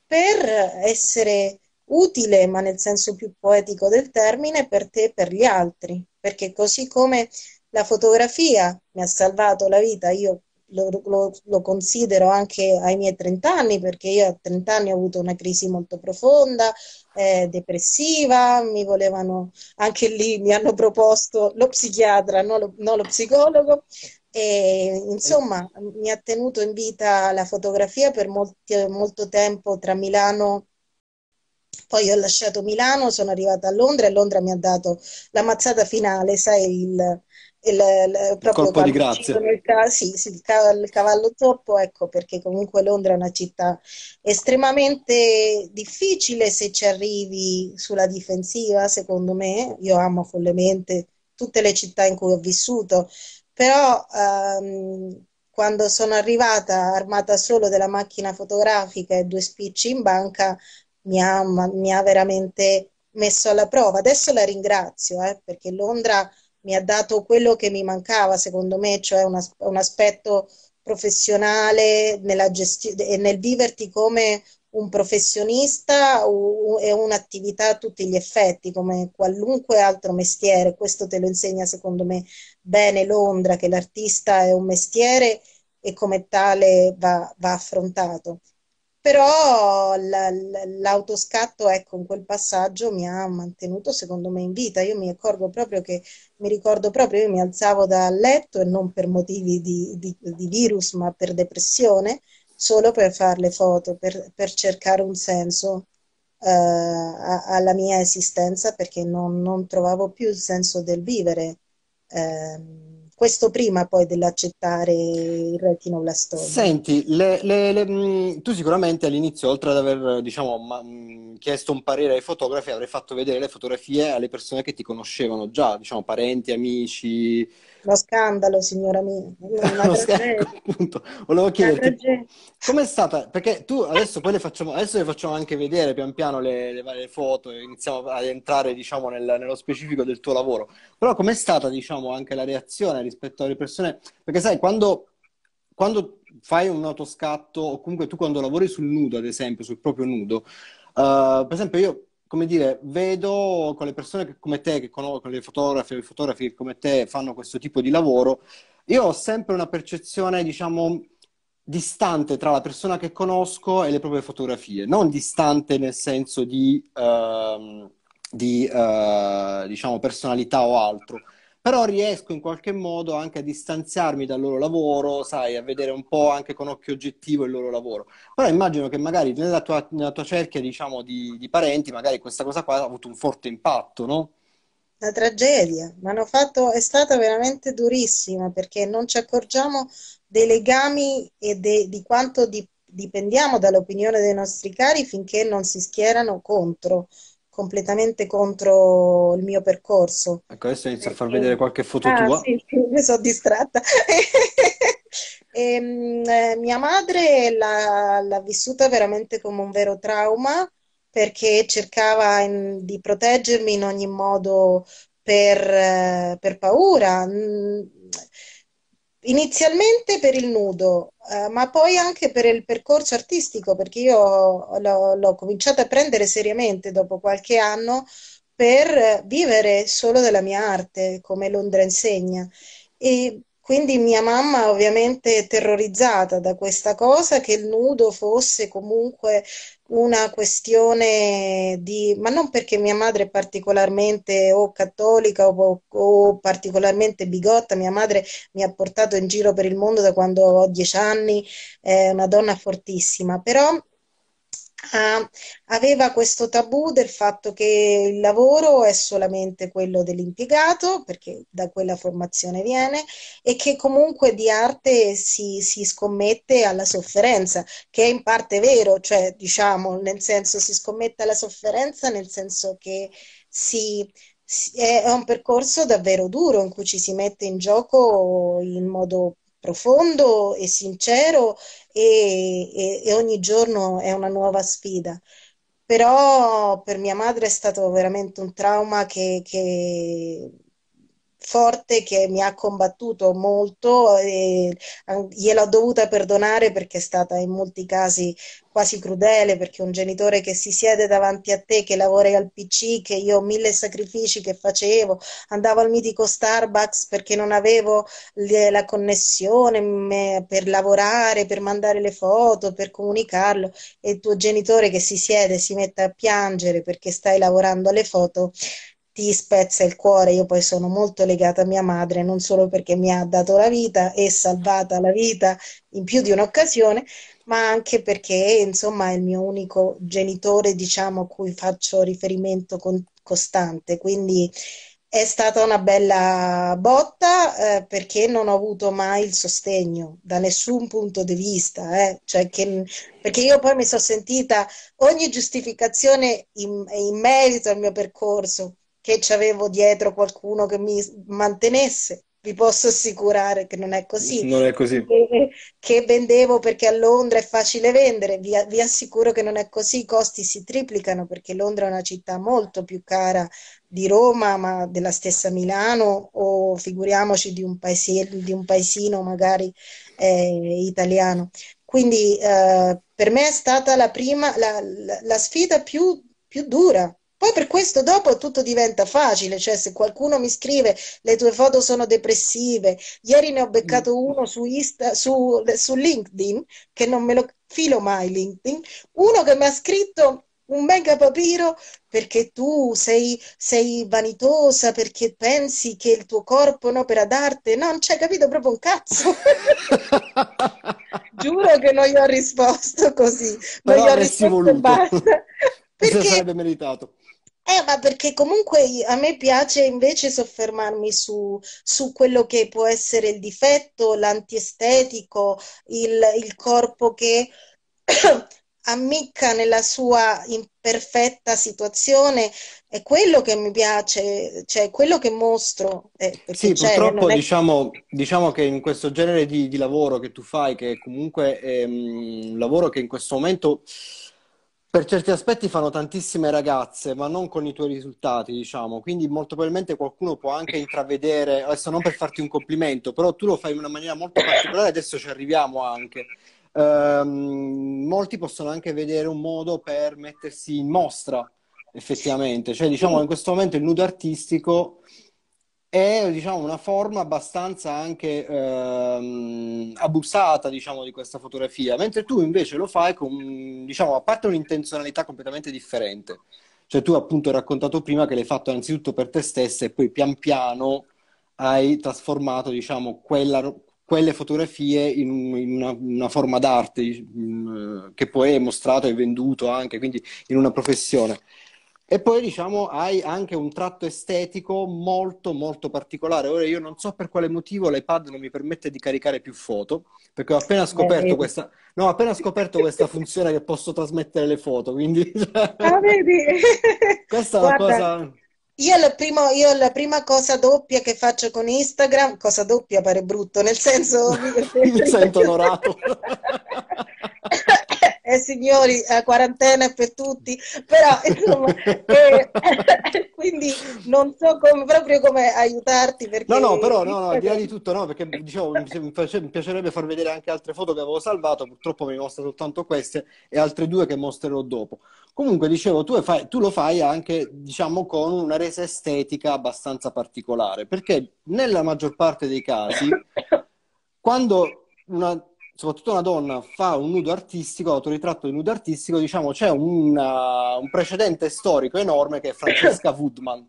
per essere utile, ma nel senso più poetico del termine, per te e per gli altri. Perché così come la fotografia mi ha salvato la vita, io lo, lo, lo, considero anche ai miei 30 anni, perché io a 30 anni ho avuto una crisi molto profonda, eh, depressiva, mi volevano, anche lì mi hanno proposto lo psichiatra, non lo, non lo psicologo, e, insomma mi ha tenuto in vita la fotografia per molti, molto tempo tra Milano poi ho lasciato Milano, sono arrivata a Londra e Londra mi ha dato la mazzata finale, sai, il, il, il, proprio il colpo di grazia. Il, sì, sì il, cavallo troppo, ecco perché comunque Londra è una città estremamente difficile se ci arrivi sulla difensiva, secondo me. Io amo follemente tutte le città in cui ho vissuto, però ehm, quando sono arrivata armata solo della macchina fotografica e due spicci in banca, mi ha, mi ha veramente messo alla prova. Adesso la ringrazio, eh, perché Londra mi ha dato quello che mi mancava, secondo me, cioè un, as- un aspetto professionale gesti- e nel viverti come un professionista u- è un'attività a tutti gli effetti, come qualunque altro mestiere. Questo te lo insegna, secondo me, bene Londra, che l'artista è un mestiere e come tale va, va affrontato però l'autoscatto, ecco, in quel passaggio mi ha mantenuto, secondo me, in vita. Io mi ricordo proprio che mi ricordo proprio, io mi alzavo dal letto e non per motivi di, di, di virus, ma per depressione, solo per fare le foto, per, per cercare un senso uh, alla mia esistenza, perché non, non, trovavo più il senso del vivere. Uh, questo prima poi dell'accettare il retinoblastoma. Senti, le, le, le, mm, tu sicuramente all'inizio, oltre ad aver diciamo, ma, mm, chiesto un parere ai fotografi, avrai fatto vedere le fotografie alle persone che ti conoscevano già, diciamo parenti, amici, lo scandalo, signora mia. Lo scandalo, appunto. Volevo chiederti, com'è stata? Perché tu adesso poi le facciamo, adesso le facciamo anche vedere pian piano le, le varie foto, iniziamo ad entrare, diciamo, nel, nello specifico del tuo lavoro. Però com'è stata, diciamo, anche la reazione rispetto alle persone? Perché sai, quando quando fai un autoscatto o comunque tu quando lavori sul nudo, ad esempio, sul proprio nudo, uh, per esempio io come dire, vedo con le persone che, come te, che conosco, le fotografe, i fotografi che come te fanno questo tipo di lavoro, io ho sempre una percezione, diciamo, distante tra la persona che conosco e le proprie fotografie, non distante nel senso di, uh, di uh, diciamo, personalità o altro, però riesco in qualche modo anche a distanziarmi dal loro lavoro, sai, a vedere un po' anche con occhio oggettivo il loro lavoro. Però immagino che magari nella tua, nella tua cerchia, diciamo, di, di parenti, magari questa cosa qua ha avuto un forte impatto, no? La tragedia, ma hanno fatto, è stata veramente durissima perché non ci accorgiamo dei legami e de, di quanto di, dipendiamo dall'opinione dei nostri cari finché non si schierano contro completamente contro il mio percorso. Ecco, adesso inizio a far vedere qualche foto ah, tua. Sì, sì, mi sono distratta. e, ehm, mh, eh, mia madre l'ha, l'ha, vissuta veramente come un vero trauma perché cercava in, di proteggermi in ogni modo per, eh, per paura. Mm, Inizialmente per il nudo, eh, ma poi anche per il percorso artistico, perché io l'ho, l'ho cominciato a prendere seriamente dopo qualche anno per vivere solo della mia arte, come Londra insegna. E quindi mia mamma ovviamente terrorizzata da questa cosa, che il nudo fosse comunque una questione di, ma non perché mia madre è particolarmente o cattolica o, o particolarmente bigotta, mia madre mi ha portato in giro per il mondo da quando ho dieci anni, è una donna fortissima, però Ah, aveva questo tabù del fatto che il lavoro è solamente quello dell'impiegato, perché da quella formazione viene, e che comunque di arte si, si scommette alla sofferenza, che è in parte vero, cioè diciamo nel senso si scommette alla sofferenza, nel senso che si, si, è un percorso davvero duro in cui ci si mette in gioco in modo profondo e sincero e, e, e ogni giorno è una nuova sfida però per mia madre è stato veramente un trauma che, che forte che mi ha combattuto molto e gliel'ho dovuta perdonare perché è stata in molti casi quasi crudele perché un genitore che si siede davanti a te, che lavora al PC, che io ho mille sacrifici che facevo, andavo al mitico Starbucks perché non avevo la connessione per lavorare, per mandare le foto, per comunicarlo e il tuo genitore che si siede si mette a piangere perché stai lavorando alle foto, ti spezza il cuore. Io poi sono molto legata a mia madre, non solo perché mi ha dato la vita e salvata la vita in più di un'occasione, ma anche perché insomma è il mio unico genitore, diciamo, a cui faccio riferimento con- costante. Quindi è stata una bella botta eh, perché non ho avuto mai il sostegno da nessun punto di vista, eh. cioè che, perché io poi mi sono sentita ogni giustificazione in, in merito al mio percorso, che avevo dietro qualcuno che mi mantenesse. Vi posso assicurare che non è così. Non è così. Che, che vendevo perché a Londra è facile vendere, vi, vi, assicuro che non è così. I costi si triplicano perché Londra è una città molto più cara di Roma, ma della stessa Milano, o figuriamoci di un, paese, di un paesino magari eh, italiano. Quindi eh, per me è stata la prima, la, la, la sfida più, più dura poi per questo dopo tutto diventa facile, cioè se qualcuno mi scrive le tue foto sono depressive, ieri ne ho beccato mm. uno su, Insta, su, su LinkedIn, che non me lo filo mai LinkedIn, uno che mi ha scritto un mega papiro perché tu sei, sei, vanitosa, perché pensi che il tuo corpo è un'opera d'arte. non c'è capito proprio un cazzo. Giuro che non gli ho risposto così. ma Però gli ho risposto voluto. basta. Cioè, perché... sarebbe meritato eh, ma perché comunque a me piace invece soffermarmi su, su quello che può essere il difetto, l'antiestetico, il, il corpo che ammicca nella sua imperfetta situazione, è quello che mi piace, cioè quello che mostro. Eh, sì, c'è, cioè, purtroppo è... diciamo, diciamo, che in questo genere di, di, lavoro che tu fai, che comunque è ehm, un lavoro che in questo momento per certi aspetti fanno tantissime ragazze, ma non con i tuoi risultati, diciamo. Quindi molto probabilmente qualcuno può anche intravedere, adesso non per farti un complimento, però tu lo fai in una maniera molto particolare, adesso ci arriviamo anche. Ehm, molti possono anche vedere un modo per mettersi in mostra, effettivamente. Cioè, diciamo, in questo momento il nudo artistico è diciamo, una forma abbastanza anche ehm, abusata diciamo, di questa fotografia, mentre tu invece lo fai con, diciamo, a parte un'intenzionalità completamente differente. Cioè tu appunto hai raccontato prima che l'hai fatto innanzitutto per te stessa e poi pian piano hai trasformato diciamo, quella, quelle fotografie in, una, una forma d'arte che poi è mostrato e venduto anche, quindi in una professione. E poi diciamo hai anche un tratto estetico molto molto particolare. Ora io non so per quale motivo l'iPad non mi permette di caricare più foto, perché ho appena scoperto, questa... No, ho appena scoperto eh, questa, funzione che posso trasmettere le foto, quindi... Cioè, ah, vedi? questa è una cosa... Io la, prima, io la, prima, cosa doppia che faccio con Instagram, cosa doppia pare brutto, nel senso... mi sento onorato. eh, signori, eh, quarantena è per tutti, però insomma, eh, quindi non so come, proprio come aiutarti. Perché... No, no, però no, no, al di là di tutto, no, perché diciamo, mi, mi piacerebbe far vedere anche altre foto che avevo salvato, purtroppo mi mostra soltanto queste e altre due che mostrerò dopo. Comunque, dicevo, tu, fai, tu lo fai anche, diciamo, con una resa estetica abbastanza particolare, perché nella maggior parte dei casi, quando una soprattutto una donna fa un nudo artistico, autoritratto di nudo artistico, diciamo c'è una, uh, un precedente storico enorme che è Francesca Woodman.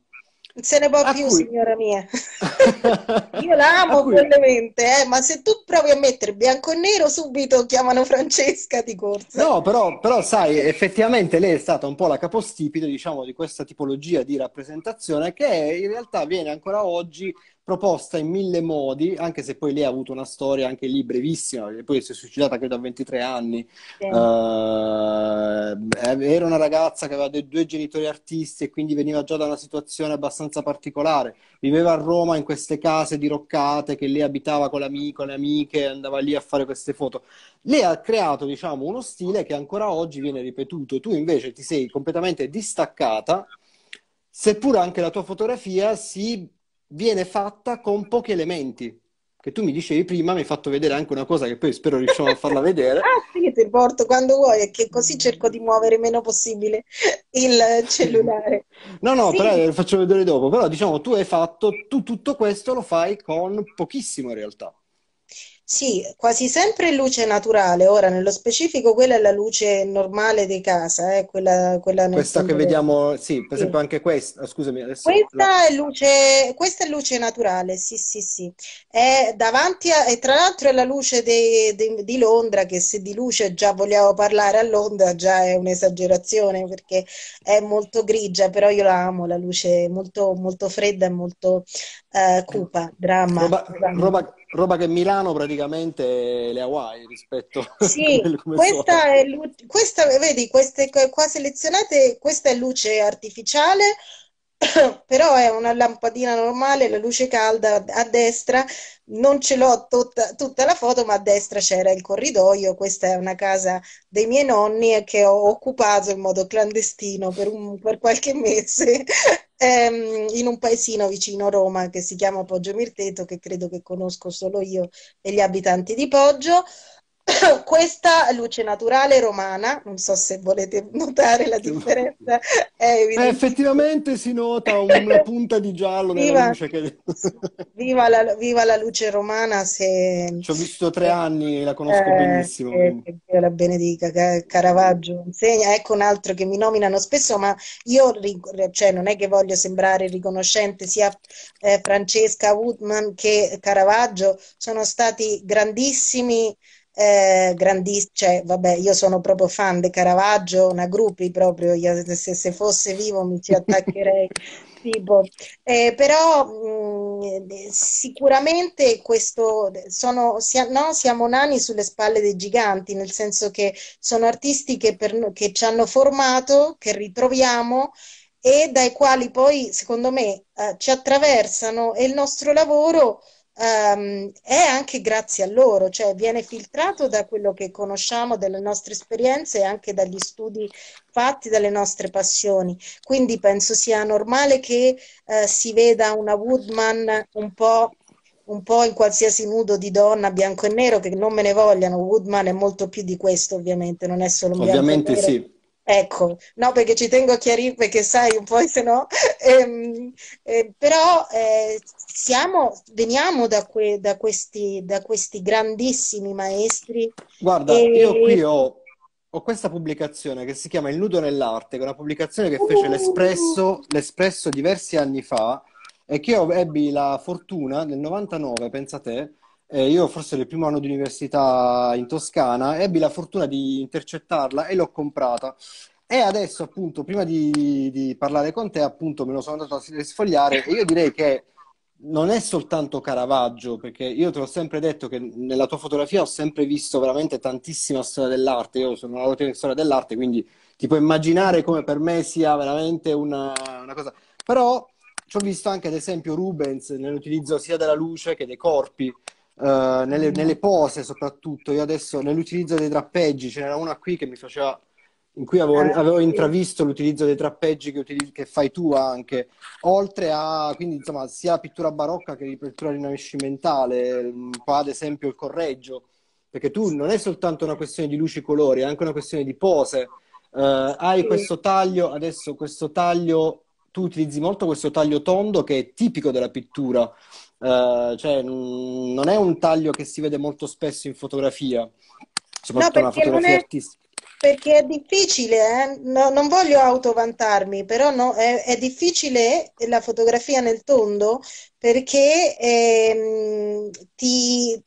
Non se ne può a più, cui... signora mia. Io la amo follemente, eh, ma se tu provi a mettere bianco e nero, subito chiamano Francesca di corsa. No, però, però, sai, effettivamente lei è stata un po' la capostipite, diciamo, di questa tipologia di rappresentazione che in realtà viene ancora oggi proposta in mille modi, anche se poi lei ha avuto una storia anche lì brevissima, poi si è suicidata credo a 23 anni. Sì. Uh, era una ragazza che aveva dei due genitori artisti e quindi veniva già da una situazione abbastanza particolare. Viveva a Roma in queste case diroccate che lei abitava con l'amico, le amiche, andava lì a fare queste foto. Lei ha creato, diciamo, uno stile che ancora oggi viene ripetuto. Tu invece ti sei completamente distaccata, seppur anche la tua fotografia si viene fatta con pochi elementi. Che tu mi dicevi prima, mi hai fatto vedere anche una cosa che poi spero riusciamo a farla vedere. ah, sì, ti porto quando vuoi, è che così cerco di muovere meno possibile il cellulare. no, no, sì. però eh, lo faccio vedere dopo. Però diciamo, tu hai fatto, tu tutto questo lo fai con pochissimo in realtà. Sì, quasi sempre luce naturale, ora nello specifico quella è la luce normale di casa, eh, quella, quella Questa che vediamo, sì, per esempio anche questa, scusami. Adesso... Questa, è luce, questa, è luce, naturale, sì, sì, sì. È davanti a, e tra l'altro è la luce de, de, di Londra, che se di luce già vogliamo parlare a Londra già è un'esagerazione perché è molto grigia, però io la amo, la luce molto, molto fredda e molto eh, cupa, dramma. Roba, dramma. Roba roba che Milano praticamente le Hawaii rispetto sì, a questa sono. è, questa, vedi, queste qua selezionate, questa è luce artificiale, però è una lampadina normale, la luce calda a destra, non ce l'ho tutta, tutta, la foto, ma a destra c'era il corridoio, questa è una casa dei miei nonni che ho occupato in modo clandestino per, un, per qualche mese ehm, in un paesino vicino a Roma che si chiama Poggio Mirteto, che credo che conosco solo io e gli abitanti di Poggio. Questa luce naturale romana, non so se volete notare la differenza, eh, effettivamente si nota una punta di giallo viva, nella luce che... viva, la, viva, la, luce romana se... Ci ho visto tre anni e la conosco eh, benissimo. Che, che Dio la benedica, Caravaggio insegna, ecco un altro che mi nominano spesso, ma io cioè, non è che voglio sembrare riconoscente sia eh, Francesca Woodman che Caravaggio, sono stati grandissimi eh, grandissimo, cioè, vabbè, io sono proprio fan di Caravaggio, una gruppi proprio, io, se, se, fosse vivo mi ci attaccherei. tipo. Eh, però mh, mm, eh, sicuramente questo, sono, sia, no, siamo nani sulle spalle dei giganti, nel senso che sono artisti che, per, che ci hanno formato, che ritroviamo e dai quali poi, secondo me, eh, ci attraversano e il nostro lavoro um, è anche grazie a loro, cioè viene filtrato da quello che conosciamo, dalle nostre esperienze e anche dagli studi fatti, dalle nostre passioni. Quindi penso sia normale che uh, si veda una Woodman un po' un po' in qualsiasi nudo di donna bianco e nero, che non me ne vogliano, Woodman è molto più di questo ovviamente, non è solo un ovviamente bianco e nero. Sì. Ecco, no, perché ci tengo a chiarire, perché sai un po' se no, ehm, eh, però eh, siamo, veniamo da, que, da, questi, da, questi, grandissimi maestri. Guarda, e... io qui ho, ho, questa pubblicazione che si chiama Il nudo nell'arte, che è una pubblicazione che fece uh. l'Espresso, l'Espresso diversi anni fa e che io ebbi la fortuna nel 99, pensa te, eh, io forse nel primo anno di università in Toscana ebbi la fortuna di intercettarla e l'ho comprata. E adesso, appunto, prima di, di parlare con te, appunto, me lo sono andato a sfogliare e io direi che non è soltanto Caravaggio, perché io te l'ho sempre detto che nella tua fotografia ho sempre visto veramente tantissima storia dell'arte, io sono una laureata di storia dell'arte, quindi ti puoi immaginare come per me sia veramente una, una cosa. Però ci ho visto anche, ad esempio, Rubens nell'utilizzo sia della luce che dei corpi, uh, nelle, mm. nelle, pose soprattutto. Io adesso nell'utilizzo dei trappeggi, ce n'era una qui che mi faceva in cui avevo, ah, avevo intravisto l'utilizzo dei trappeggi che, utilizzi, che, fai tu anche, oltre a quindi insomma sia pittura barocca che pittura rinascimentale, qua mm, ad esempio il correggio, perché tu non è soltanto una questione di luci e colori, è anche una questione di pose. Uh, hai questo taglio, adesso questo taglio, tu utilizzi molto questo taglio tondo che è tipico della pittura, eh, cioè, non è un taglio che si vede molto spesso in fotografia, soprattutto no, una fotografia è... artistica. Perché è difficile, eh? no, non voglio autovantarmi, però no, è, è, difficile la fotografia nel tondo perché ehm, ti,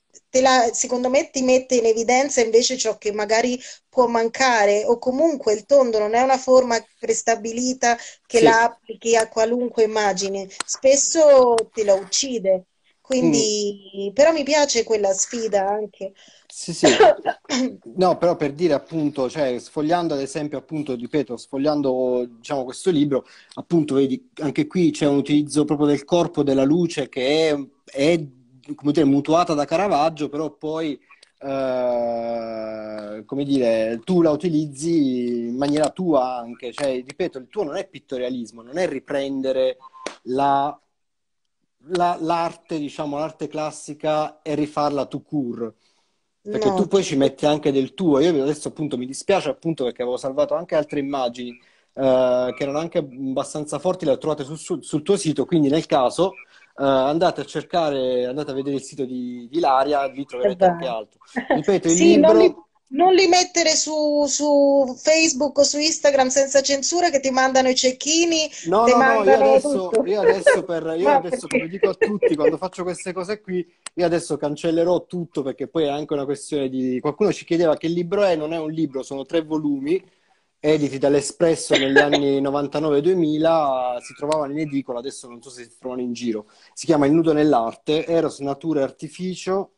la, secondo me ti mette in evidenza invece ciò che magari può mancare o comunque il tondo non è una forma prestabilita che sì. la applichi a qualunque immagine, spesso te la uccide. Quindi, mm. però mi piace quella sfida anche. Sì, sì. No, però per dire appunto, cioè, sfogliando ad esempio, appunto, ripeto, sfogliando diciamo questo libro, appunto, vedi, anche qui c'è un utilizzo proprio del corpo, della luce che è, è come dire, mutuata da Caravaggio, però poi eh, come dire, tu la utilizzi in maniera tua anche. Cioè, ripeto, il tuo non è pittorialismo, non è riprendere la, la, l'arte, diciamo, l'arte classica e rifarla tu cure perché no. tu poi ci metti anche del tuo. Io adesso appunto mi dispiace appunto perché avevo salvato anche altre immagini eh, che erano anche abbastanza forti, le ho trovate su, sul, sul tuo sito, quindi nel caso uh, andate a cercare, andate a vedere il sito di, di Ilaria, vi troverete eh anche altro. Ripeto, il sì, libro... Non li, non li mettere su, su, Facebook o su Instagram senza censura che ti mandano i cecchini. No, no, no, io adesso, io adesso, per, io adesso come dico a tutti, quando faccio queste cose qui, io adesso cancellerò tutto perché poi è anche una questione di... Qualcuno ci chiedeva che libro è, non è un libro, sono tre volumi editi dall'Espresso negli anni 99-2000, si trovavano in edicola, adesso non so se si trovano in giro. Si chiama Il nudo nell'arte, Eros, natura e artificio.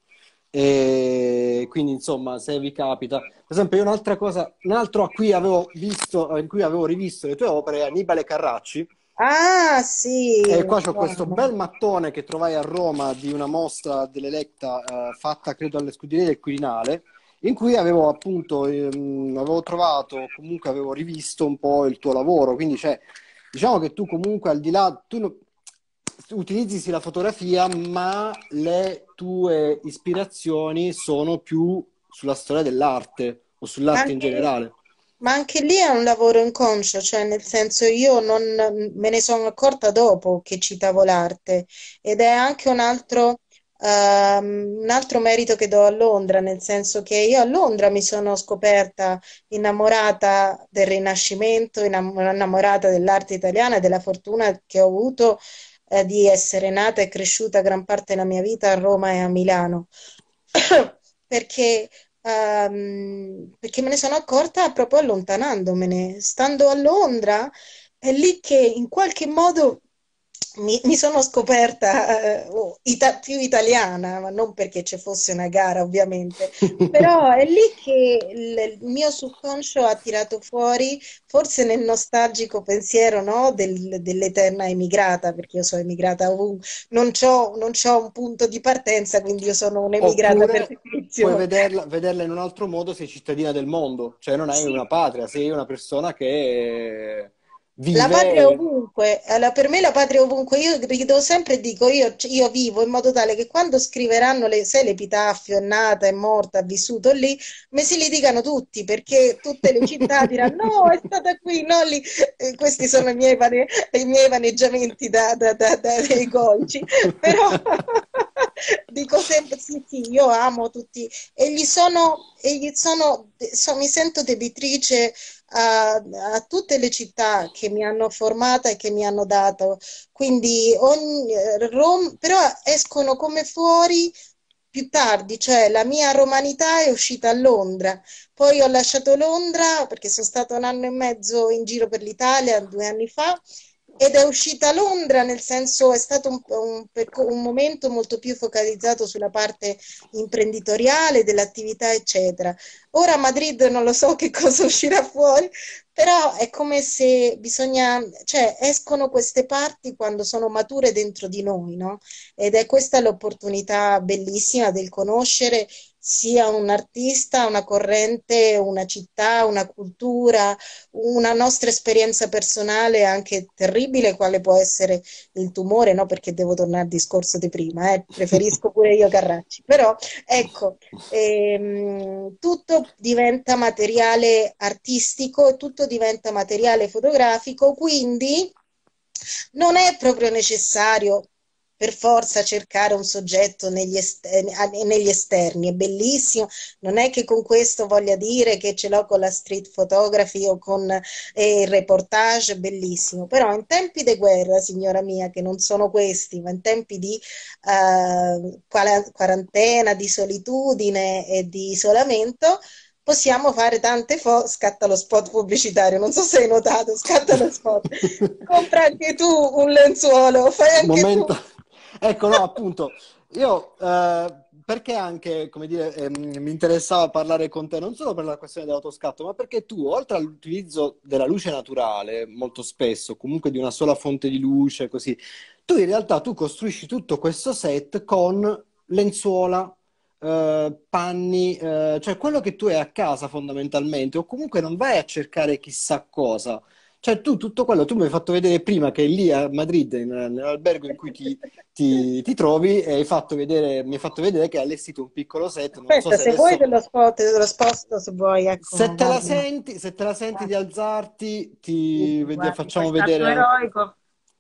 E quindi insomma, se vi capita, per esempio, io un'altra cosa, un altro a cui avevo visto, in cui avevo rivisto le tue opere è Annibale Carracci. Ah, sì. E qua c'ho questo bel mattone che trovai a Roma di una mostra dell'Electa eh, fatta credo alle scuderie del Quirinale in cui avevo appunto ehm, avevo trovato, comunque avevo rivisto un po' il tuo lavoro, quindi cioè, diciamo che tu comunque al di là, tu no, utilizzi sì la fotografia, ma le tue ispirazioni sono più sulla storia dell'arte o sull'arte anche, in generale. Ma anche lì è un lavoro inconscio, cioè nel senso io non, me ne sono accorta dopo che citavo l'arte ed è anche un altro Um, un altro merito che do a Londra, nel senso che io a Londra mi sono scoperta innamorata del Rinascimento, innamorata dell'arte italiana e della fortuna che ho avuto eh, di essere nata e cresciuta gran parte della mia vita a Roma e a Milano. perché Um, perché me ne sono accorta proprio allontanandomene, stando a Londra, è lì che in qualche modo mi, mi, sono scoperta eh, oh, ita- più italiana, ma non perché ci fosse una gara ovviamente, però è lì che il, mio subconscio ha tirato fuori, forse nel nostalgico pensiero no, del, dell'eterna emigrata, perché io sono emigrata ovunque, non ho un punto di partenza, quindi io sono un'emigrata per definizione. Puoi vederla, vederla, in un altro modo se sei cittadina del mondo, cioè non hai sì. una patria, sei una persona che Vive... La patria è ovunque, allora, eh, per me la patria è ovunque, io ripeto sempre e dico io, io, vivo in modo tale che quando scriveranno le, se l'epitaffio è nata, è morta, ha vissuto lì, me si litigano tutti perché tutte le città diranno no è stata qui, no lì, eh, questi sono i miei, pane, i miei vaneggiamenti da, da, da, dai golci, però dico sempre sì, sì, io amo tutti e gli sono, e gli sono so, mi sento debitrice a, a, tutte le città che mi hanno formata e che mi hanno dato. Quindi ogni, Rom, però escono come fuori più tardi, cioè la mia romanità è uscita a Londra, poi ho lasciato Londra perché sono stata un anno e mezzo in giro per l'Italia, due anni fa, ed è uscita Londra, nel senso è stato un, un, un, momento molto più focalizzato sulla parte imprenditoriale dell'attività, eccetera. Ora Madrid non lo so che cosa uscirà fuori, però è come se bisogna, cioè escono queste parti quando sono mature dentro di noi, no? Ed è questa l'opportunità bellissima del conoscere sia un artista, una corrente, una città, una cultura, una nostra esperienza personale anche terribile, quale può essere il tumore, no? Perché devo tornare al discorso di prima, eh? preferisco pure io Carracci. Però ecco, ehm, tutto diventa materiale artistico, tutto diventa materiale fotografico, quindi non è proprio necessario per forza cercare un soggetto negli esterni, eh, negli esterni, è bellissimo, non è che con questo voglia dire che ce l'ho con la street photography o con eh, il reportage, è bellissimo, però in tempi di guerra, signora mia, che non sono questi, ma in tempi di eh, quarantena, di solitudine e di isolamento, possiamo fare tante foto, scatta lo spot pubblicitario, non so se hai notato, scatta lo spot, compra anche tu un lenzuolo, fai anche Momento. tu Ecco, no, appunto, io eh, perché anche, come dire, eh, mi interessava parlare con te, non solo per la questione dell'autoscatto, ma perché tu, oltre all'utilizzo della luce naturale, molto spesso, comunque di una sola fonte di luce, così, tu in realtà tu costruisci tutto questo set con lenzuola, eh, panni, eh, cioè quello che tu hai a casa fondamentalmente, o comunque non vai a cercare chissà cosa, cioè tu tutto quello, tu mi hai fatto vedere prima che lì a Madrid, nell'albergo in cui ti, ti, ti trovi, hai vedere, mi hai fatto vedere che hai allestito un piccolo set. Non Aspetta, so se, se adesso... vuoi dello spot, dello sposto, se vuoi. Ecco, se, te la senti, se te la senti di ah. alzarti, ti guarda, facciamo vedere... Eroico.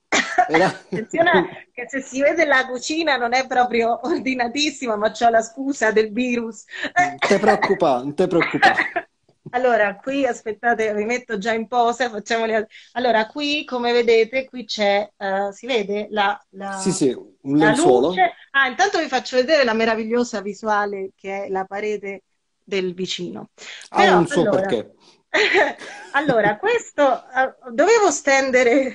Attenzione che se si vede la cucina non è proprio ordinatissima, ma c'ho la scusa del virus. Non ti preoccupare, non ti preoccupare. Allora, qui aspettate, vi metto già in posa, facciamo le Allora, qui come vedete, qui c'è, uh, si vede la, la, sì, sì, un lenzuolo. Ah, intanto vi faccio vedere la meravigliosa visuale che è la parete del vicino. Però, ah, non so allora, perché. allora, questo eh, dovevo stendere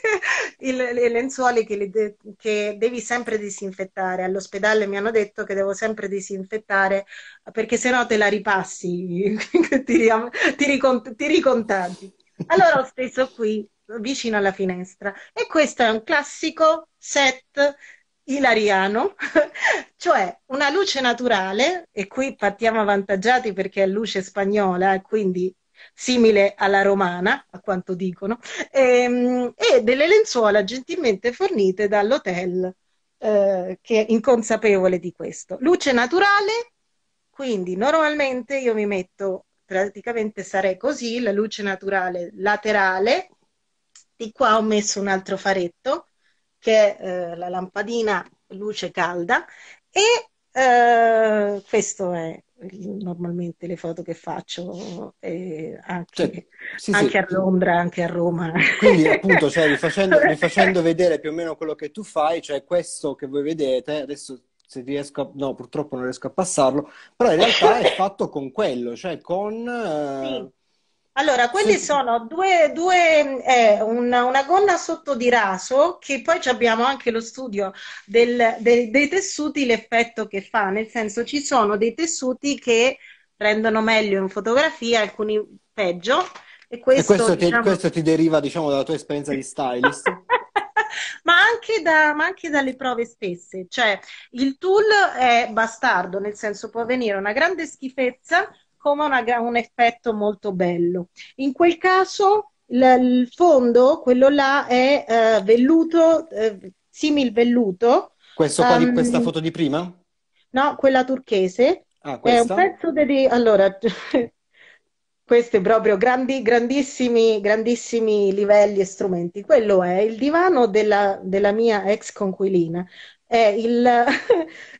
il, le lenzuoli che, le, che, devi sempre disinfettare. All'ospedale mi hanno detto che devo sempre disinfettare perché sennò te la ripassi, ti, ti, ricont- ti ricontagi. Allora ho steso qui vicino alla finestra e questo è un classico set ilariano, cioè una luce naturale, e qui partiamo avvantaggiati perché è luce spagnola, quindi simile alla romana, a quanto dicono, e, ehm, e delle lenzuola gentilmente fornite dall'hotel eh, che è inconsapevole di questo. Luce naturale, quindi normalmente io mi metto, praticamente sarei così, la luce naturale laterale, di qua ho messo un altro faretto, che è eh, la lampadina luce calda, e eh, questo è normalmente le foto che faccio eh, anche, cioè, sì, anche sì. a Londra, anche a Roma. Quindi appunto, cioè, rifacendo, rifacendo, vedere più o meno quello che tu fai, cioè questo che voi vedete, adesso se riesco a, no purtroppo non riesco a passarlo, però in realtà è fatto con quello, cioè con... Eh... Sì allora, quelli sì. sono due, due eh, una, una, gonna sotto di raso che poi abbiamo anche lo studio del, del, dei tessuti, l'effetto che fa, nel senso ci sono dei tessuti che rendono meglio in fotografia, alcuni peggio. E questo, e questo, diciamo... ti, questo ti, deriva diciamo, dalla tua esperienza di stylist? ma, anche da, ma, anche dalle prove stesse, cioè il tool è bastardo, nel senso può venire una grande schifezza come una, un effetto molto bello. In quel caso il fondo, quello là, è uh, velluto, uh, simil velluto. Questo qua um, di ehm, questa foto di prima? No, quella turchese. Ah, è un pezzo di... Allora, questi proprio grandi, grandissimi, grandissimi livelli e strumenti. Quello è il divano della, della mia ex conquilina, è il,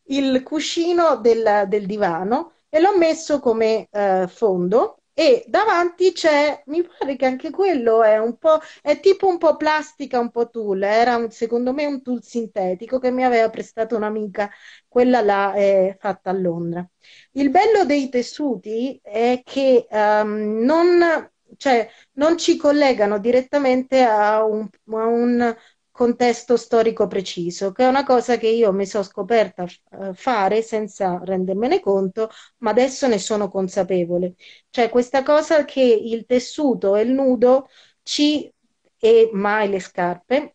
il cuscino del, del divano, e l'ho messo come eh, fondo e davanti c'è, mi pare che anche quello è un po', è tipo un po' plastica, un po' tool, era un, secondo me un tool sintetico che mi aveva prestato un'amica, quella là è fatta a Londra. Il bello dei tessuti è che um, non, cioè, non ci collegano direttamente a un, a un contesto storico preciso, che è una cosa che io mi sono scoperta eh, fare senza rendermene conto, ma adesso ne sono consapevole. Cioè questa cosa che il tessuto e il nudo ci e mai le scarpe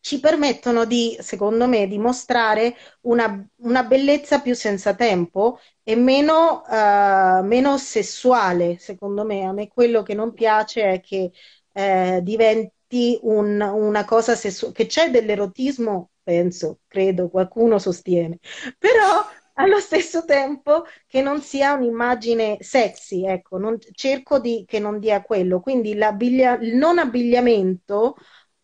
ci permettono di, secondo me, dimostrare una, una bellezza più senza tempo e meno, uh, meno sessuale, secondo me. A me quello che non piace è che eh, diventi dirti un, una cosa sessuale, che c'è dell'erotismo, penso, credo, qualcuno sostiene, però allo stesso tempo che non sia un'immagine sexy, ecco, non, cerco di, che non dia quello, quindi il non abbigliamento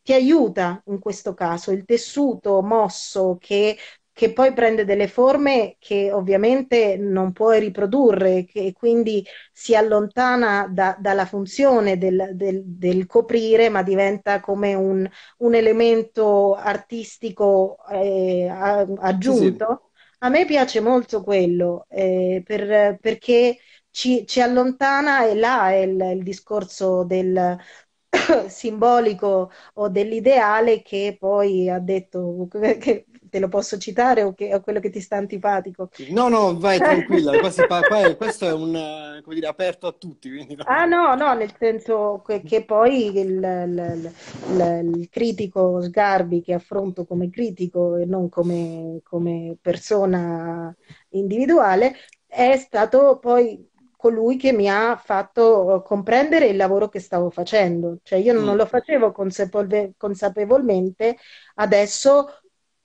ti aiuta in questo caso, il tessuto mosso che che poi prende delle forme che ovviamente non puoi riprodurre e quindi si allontana da, dalla funzione del, del, del, coprire ma diventa come un, un elemento artistico eh, aggiunto. Sì. A me piace molto quello eh, per, perché ci, ci, allontana e là è il, il discorso del simbolico o dell'ideale che poi ha detto che te lo posso citare o, che, o quello che ti sta antipatico? No, no, vai tranquilla, qua, qua è, questo è un, eh, come dire, aperto a tutti. No. Ah no, no, nel senso che, che poi il, il, il, il, critico Sgarbi che affronto come critico e non come, come persona individuale è stato poi colui che mi ha fatto comprendere il lavoro che stavo facendo. Cioè io non mm. lo facevo consapevolmente, adesso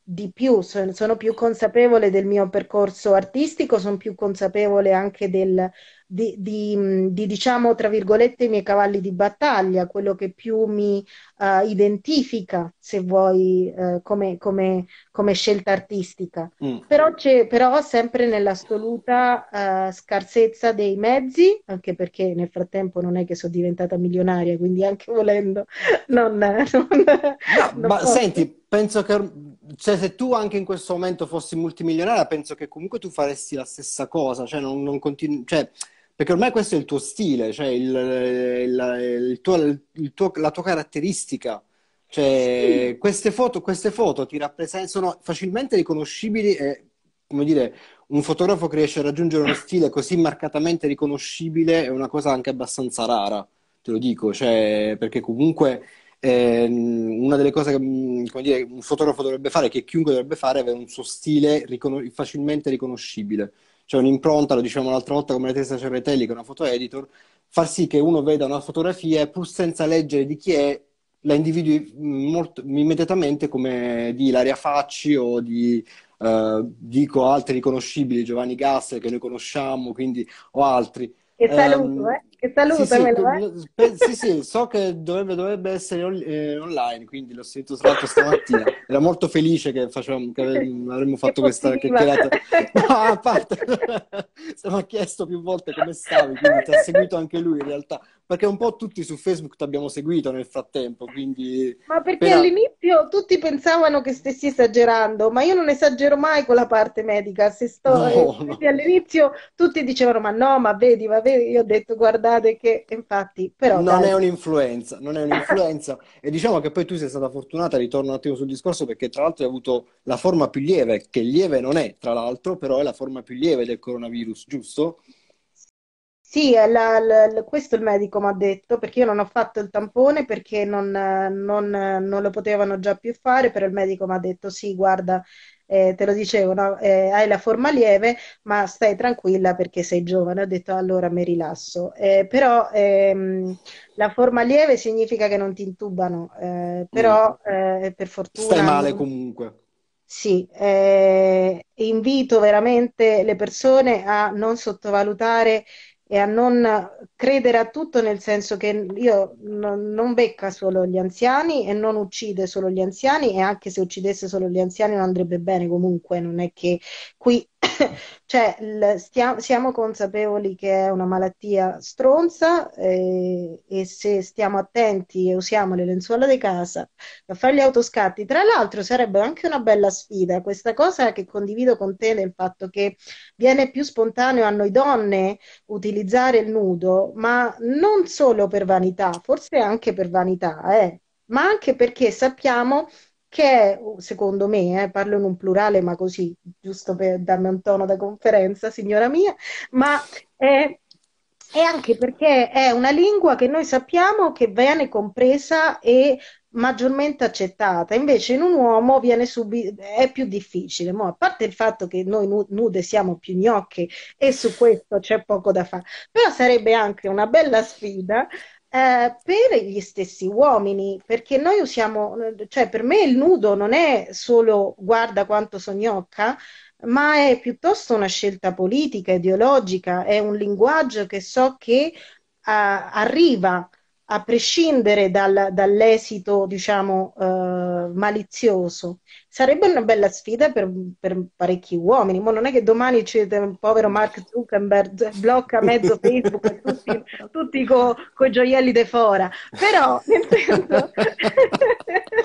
di più, sono, sono più consapevole del mio percorso artistico, sono più consapevole anche del, di, di, di, diciamo, tra virgolette, i miei cavalli di battaglia, quello che più mi uh, identifica, se vuoi, uh, come, come, come, scelta artistica. Mm. Però, però, sempre nell'assoluta uh, scarsezza dei mezzi, anche perché nel frattempo non è che sono diventata milionaria, quindi anche volendo non... non, no, non ma posso. senti, penso che cioè, se tu anche in questo momento fossi multimilionario, penso che comunque tu faresti la stessa cosa, cioè, non, non continu- cioè, perché ormai questo è il tuo stile, cioè il, il, il tuo, tuo, la tua caratteristica. Cioè, sì. Queste, foto, queste, foto, ti rappresentano, sono facilmente riconoscibili e, come dire, un fotografo che riesce a raggiungere uno stile così marcatamente riconoscibile è una cosa anche abbastanza rara, te lo dico, cioè, perché comunque eh, una delle cose che mm, come dire, un fotografo dovrebbe fare, che chiunque dovrebbe fare, è avere un suo stile riconos- facilmente riconoscibile. Cioè un'impronta, lo dicevamo l'altra volta, come la testa Cerretelli, che è una foto editor, far sì che uno veda una fotografia pur senza leggere di chi è, la individui mm, molto, immediatamente come di Ilaria Facci o di, eh, dico, altri riconoscibili, Giovanni Gasse, che noi conosciamo, quindi, o altri. Che saluto, ehm, eh, eh saluto, sì, sì, eh. sì, sì, so che dovrebbe, dovrebbe essere on- eh, online, quindi l'ho sentito tra stamattina. Era molto felice che, facevamo, che avremmo fatto che questa chiacchierata. No, a parte, se mi ha chiesto più volte come stavi, quindi ti ha seguito anche lui in realtà. Perché un po' tutti su Facebook ti abbiamo seguito nel frattempo, quindi... Ma perché per... all'inizio tutti pensavano che stessi esagerando, ma io non esagero mai con la parte medica. Se sto... No, no. Eh, all'inizio tutti dicevano, ma no, ma vedi, ma vedi, io ho detto, guarda accade che infatti però non dai. è un'influenza, non è un'influenza e diciamo che poi tu sei stata fortunata, ritorno un attimo sul discorso perché tra l'altro hai avuto la forma più lieve, che lieve non è tra l'altro, però è la forma più lieve del coronavirus, giusto? Sì, la, la, questo il medico mi ha detto, perché io non ho fatto il tampone perché non, non, non lo potevano già più fare, però il medico mi ha detto sì, guarda, eh, te lo dicevo, no? eh, hai la forma lieve, ma stai tranquilla perché sei giovane. Ho detto allora mi rilasso. Eh, però ehm, la forma lieve significa che non ti intubano, eh, però mm. eh, per fortuna... Stai male comunque. Sì, eh, invito veramente le persone a non sottovalutare e a non credere a tutto nel senso che io non, non becca solo gli anziani e non uccide solo gli anziani e anche se uccidesse solo gli anziani non andrebbe bene comunque, non è che qui cioè, l, stiamo, siamo consapevoli che è una malattia stronza eh, e se stiamo attenti e usiamo le lenzuola di casa a fare gli autoscatti, tra l'altro sarebbe anche una bella sfida, questa cosa che condivido con te del fatto che viene più spontaneo a noi donne utilizzare il nudo ma non solo per vanità, forse anche per vanità, eh, ma anche perché sappiamo che, secondo me, eh, parlo in un plurale, ma così, giusto per darmi un tono da conferenza, signora mia, ma è e anche perché è una lingua che noi sappiamo che viene compresa e maggiormente accettata, invece in un uomo viene subito, è più difficile. Mo, a parte il fatto che noi nude siamo più gnocchi e su questo c'è poco da fare, però sarebbe anche una bella sfida eh, per gli stessi uomini, perché noi usiamo, cioè per me il nudo non è solo guarda quanto so gnocca, ma è piuttosto una scelta politica, ideologica, è un linguaggio che so che uh, arriva a prescindere dal, dall'esito, diciamo, uh, malizioso. Sarebbe una bella sfida per, per parecchi uomini. Ma non è che domani c'è un eh, povero Mark Zuckerberg blocca mezzo Facebook e tutti, tutti con i gioielli de fora. Però, nel senso...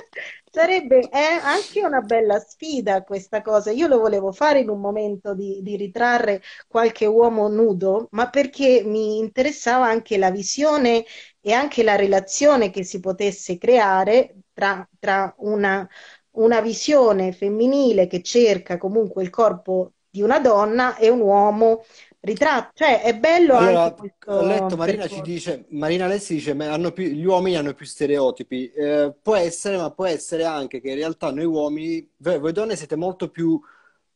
Sarebbe anche una bella sfida questa cosa. Io lo volevo fare in un momento di, di ritrarre qualche uomo nudo, ma perché mi interessava anche la visione e anche la relazione che si potesse creare tra, tra una, una visione femminile che cerca comunque il corpo di una donna e un uomo ritratto, cioè è bello allora, anche questo. Ho letto Marina percorso. ci dice, Marina Alessi dice, più, gli uomini hanno più stereotipi, eh, può essere, ma può essere anche che in realtà noi uomini, voi, voi donne siete molto più,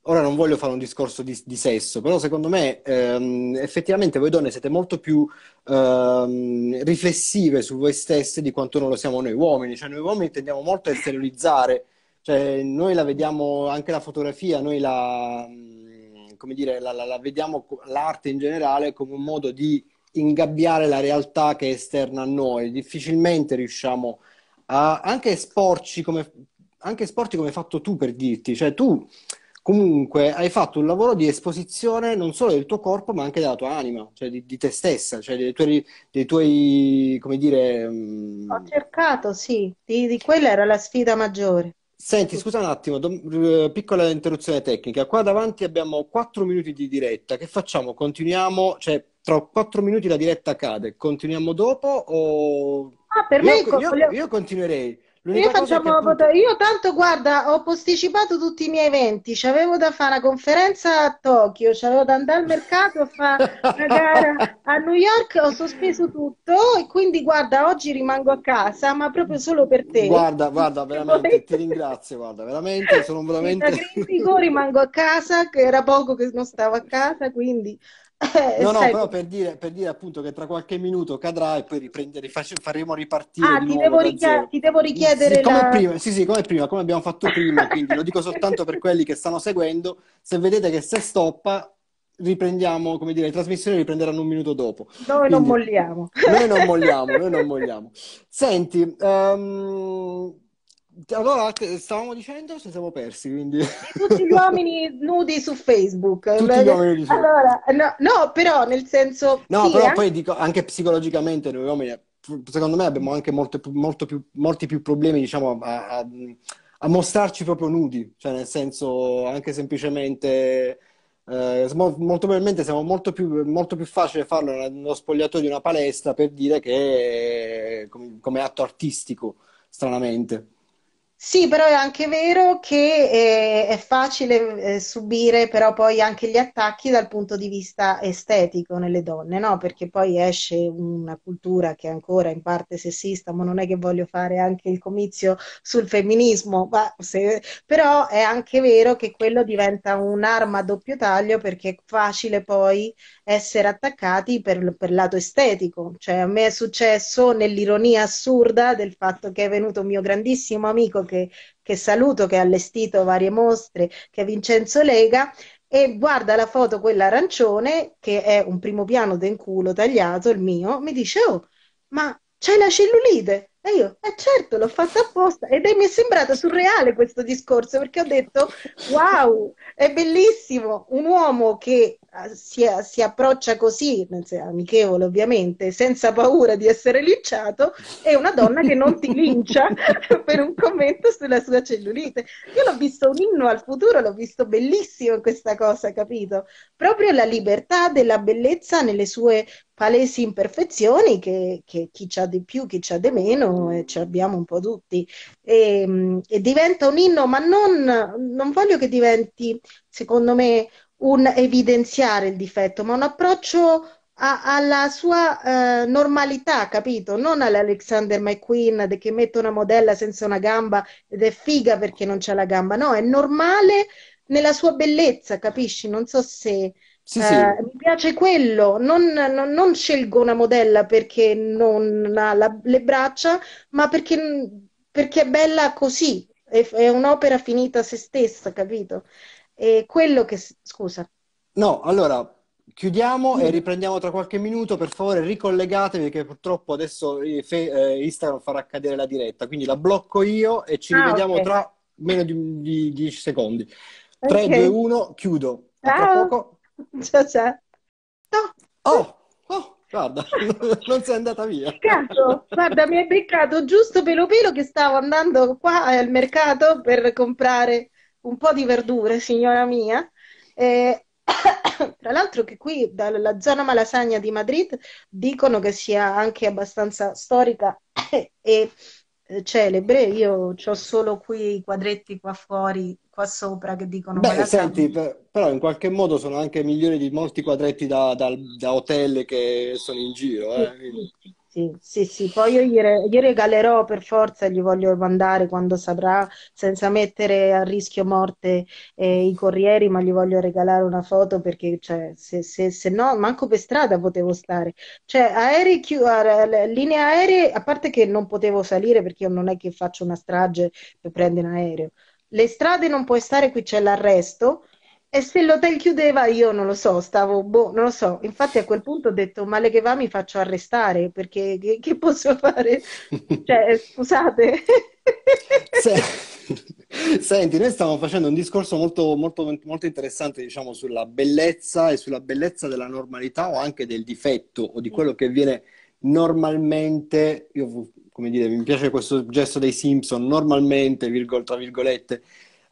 ora non voglio fare un discorso di, di sesso, però secondo me ehm, effettivamente voi donne siete molto più ehm, riflessive su voi stesse di quanto non lo siamo noi uomini, cioè noi uomini tendiamo molto a esteriorizzare, cioè noi la vediamo anche la fotografia, noi la come dire, la, la, la vediamo l'arte in generale come un modo di ingabbiare la realtà che è esterna a noi. Difficilmente riusciamo a anche esporci come, anche esporti come hai fatto tu per dirti, cioè tu comunque hai fatto un lavoro di esposizione non solo del tuo corpo ma anche della tua anima, cioè di, di te stessa, cioè dei tuoi, dei tuoi come dire... Mm Ho cercato, sì, di, di quella era la sfida maggiore. Senti, scusa un attimo, do, piccola interruzione tecnica. Qua davanti abbiamo 4 minuti di diretta. Che facciamo? Continuiamo? Cioè, tra 4 minuti la diretta cade. Continuiamo dopo o... Ah, per io, me... Io, io continuerei. L'unica io, facciamo, appunto... io tanto guarda, ho posticipato tutti i miei eventi, c'avevo da fare una conferenza a Tokyo, c'avevo da andare al mercato a fare una gara a New York, ho sospeso tutto e quindi guarda, oggi rimango a casa, ma proprio solo per te. Guarda, guarda, veramente ti ringrazio, guarda, veramente sono veramente... Da critico rimango a casa, che era poco che non stavo a casa, quindi eh, no, no, sai... però per dire, per dire, appunto che tra qualche minuto cadrà e poi riprendere, faremo ripartire. Ah, ti devo, richied- ti devo, richiedere. Sì, la... come prima, sì, sì, come prima, come abbiamo fatto prima, quindi lo dico soltanto per quelli che stanno seguendo. Se vedete che se stoppa, riprendiamo, come dire, le trasmissioni riprenderanno un minuto dopo. Noi quindi, non molliamo. Noi non molliamo, noi non molliamo. Senti, um, allora, stavamo dicendo se siamo persi, quindi... Tutti gli uomini nudi su Facebook. Allora, no, no, però nel senso... No, sì, però anche... Eh? poi dico, anche psicologicamente noi uomini, secondo me abbiamo anche molto, molto più, molti più problemi, diciamo, a, a, a, mostrarci proprio nudi. Cioè, nel senso, anche semplicemente... Eh, molto probabilmente siamo molto più, molto più facile farlo nello spogliatoio di una palestra per dire che eh, come, come atto artistico, stranamente. Sì, però è anche vero che eh, è facile eh, subire però poi anche gli attacchi dal punto di vista estetico nelle donne, no? Perché poi esce una cultura che è ancora in parte sessista, ma non è che voglio fare anche il comizio sul femminismo, se... però è anche vero che quello diventa un'arma a doppio taglio perché è facile poi essere attaccati per, per lato estetico. Cioè a me è successo nell'ironia assurda del fatto che è venuto un mio grandissimo amico che che, che saluto, che ha allestito varie mostre, che è Vincenzo Lega, e guarda la foto, quella arancione, che è un primo piano d'enculo tagliato, il mio, mi dice, oh, ma c'hai la cellulite? E io, eh certo, l'ho fatta apposta. Ed è, mi è sembrato surreale questo discorso, perché ho detto, wow, è bellissimo, un uomo che si, si, approccia così, amichevole ovviamente, senza paura di essere linciato, e una donna che non ti lincia per un commento sulla sua cellulite. Io l'ho visto un inno al futuro, l'ho visto bellissimo questa cosa, capito? Proprio la libertà della bellezza nelle sue palesi imperfezioni che, che chi c'ha di più, chi c'ha di meno, e eh, ce l'abbiamo un po' tutti. E, ehm, e diventa un inno, ma non, non voglio che diventi, secondo me, un evidenziare il difetto, ma un approccio a, alla sua eh, normalità, capito? Non all'Alexander McQueen che mette una modella senza una gamba ed è figa perché non c'è la gamba, no, è normale nella sua bellezza, capisci? Non so se... Sì, eh, sì. mi piace quello, non, non, non, scelgo una modella perché non ha la, le braccia, ma perché, perché è bella così, è, è un'opera finita a se stessa, capito? E quello che... Scusa. No, allora, chiudiamo e mm. riprendiamo tra qualche minuto. Per favore, ricollegatevi che purtroppo adesso eh, eh, Instagram farà cadere la diretta, quindi la blocco io e ci ah, rivediamo okay. tra meno di, 10 secondi. 3, 2, 1, chiudo. Ciao. ciao. Ciao, Oh, oh guarda, non sei andata via. Cazzo, guarda, mi hai beccato giusto pelo pelo che stavo andando qua al mercato per comprare un po' di verdure, signora mia. Eh, tra l'altro che qui dalla zona malasagna di Madrid dicono che sia anche abbastanza storica e eh, celebre. Io ho solo qui i quadretti qua fuori, qua sopra, che dicono... Beh, senti, però in qualche modo sono anche migliori di molti quadretti da, da, da hotel che sono in giro. Eh? Quindi sì, sì, sì, poi io gli, re, gli, regalerò per forza, gli voglio mandare quando saprà, senza mettere a rischio morte eh, i corrieri, ma gli voglio regalare una foto perché cioè, se, se, se, no manco per strada potevo stare. Cioè, aerei, linee aeree, a parte che non potevo salire perché io non è che faccio una strage per prendere un aereo, le strade non puoi stare, qui c'è l'arresto, e se l'hotel chiudeva io non lo so, stavo, boh, non lo so. Infatti a quel punto ho detto, male che va mi faccio arrestare, perché che, che posso fare? cioè, scusate. se... Senti, noi stiamo facendo un discorso molto, molto, molto interessante, diciamo, sulla bellezza e sulla bellezza della normalità o anche del difetto o di mm. quello che viene normalmente, io, come dire, mi piace questo gesto dei Simpson, normalmente, virgol, tra virgolette,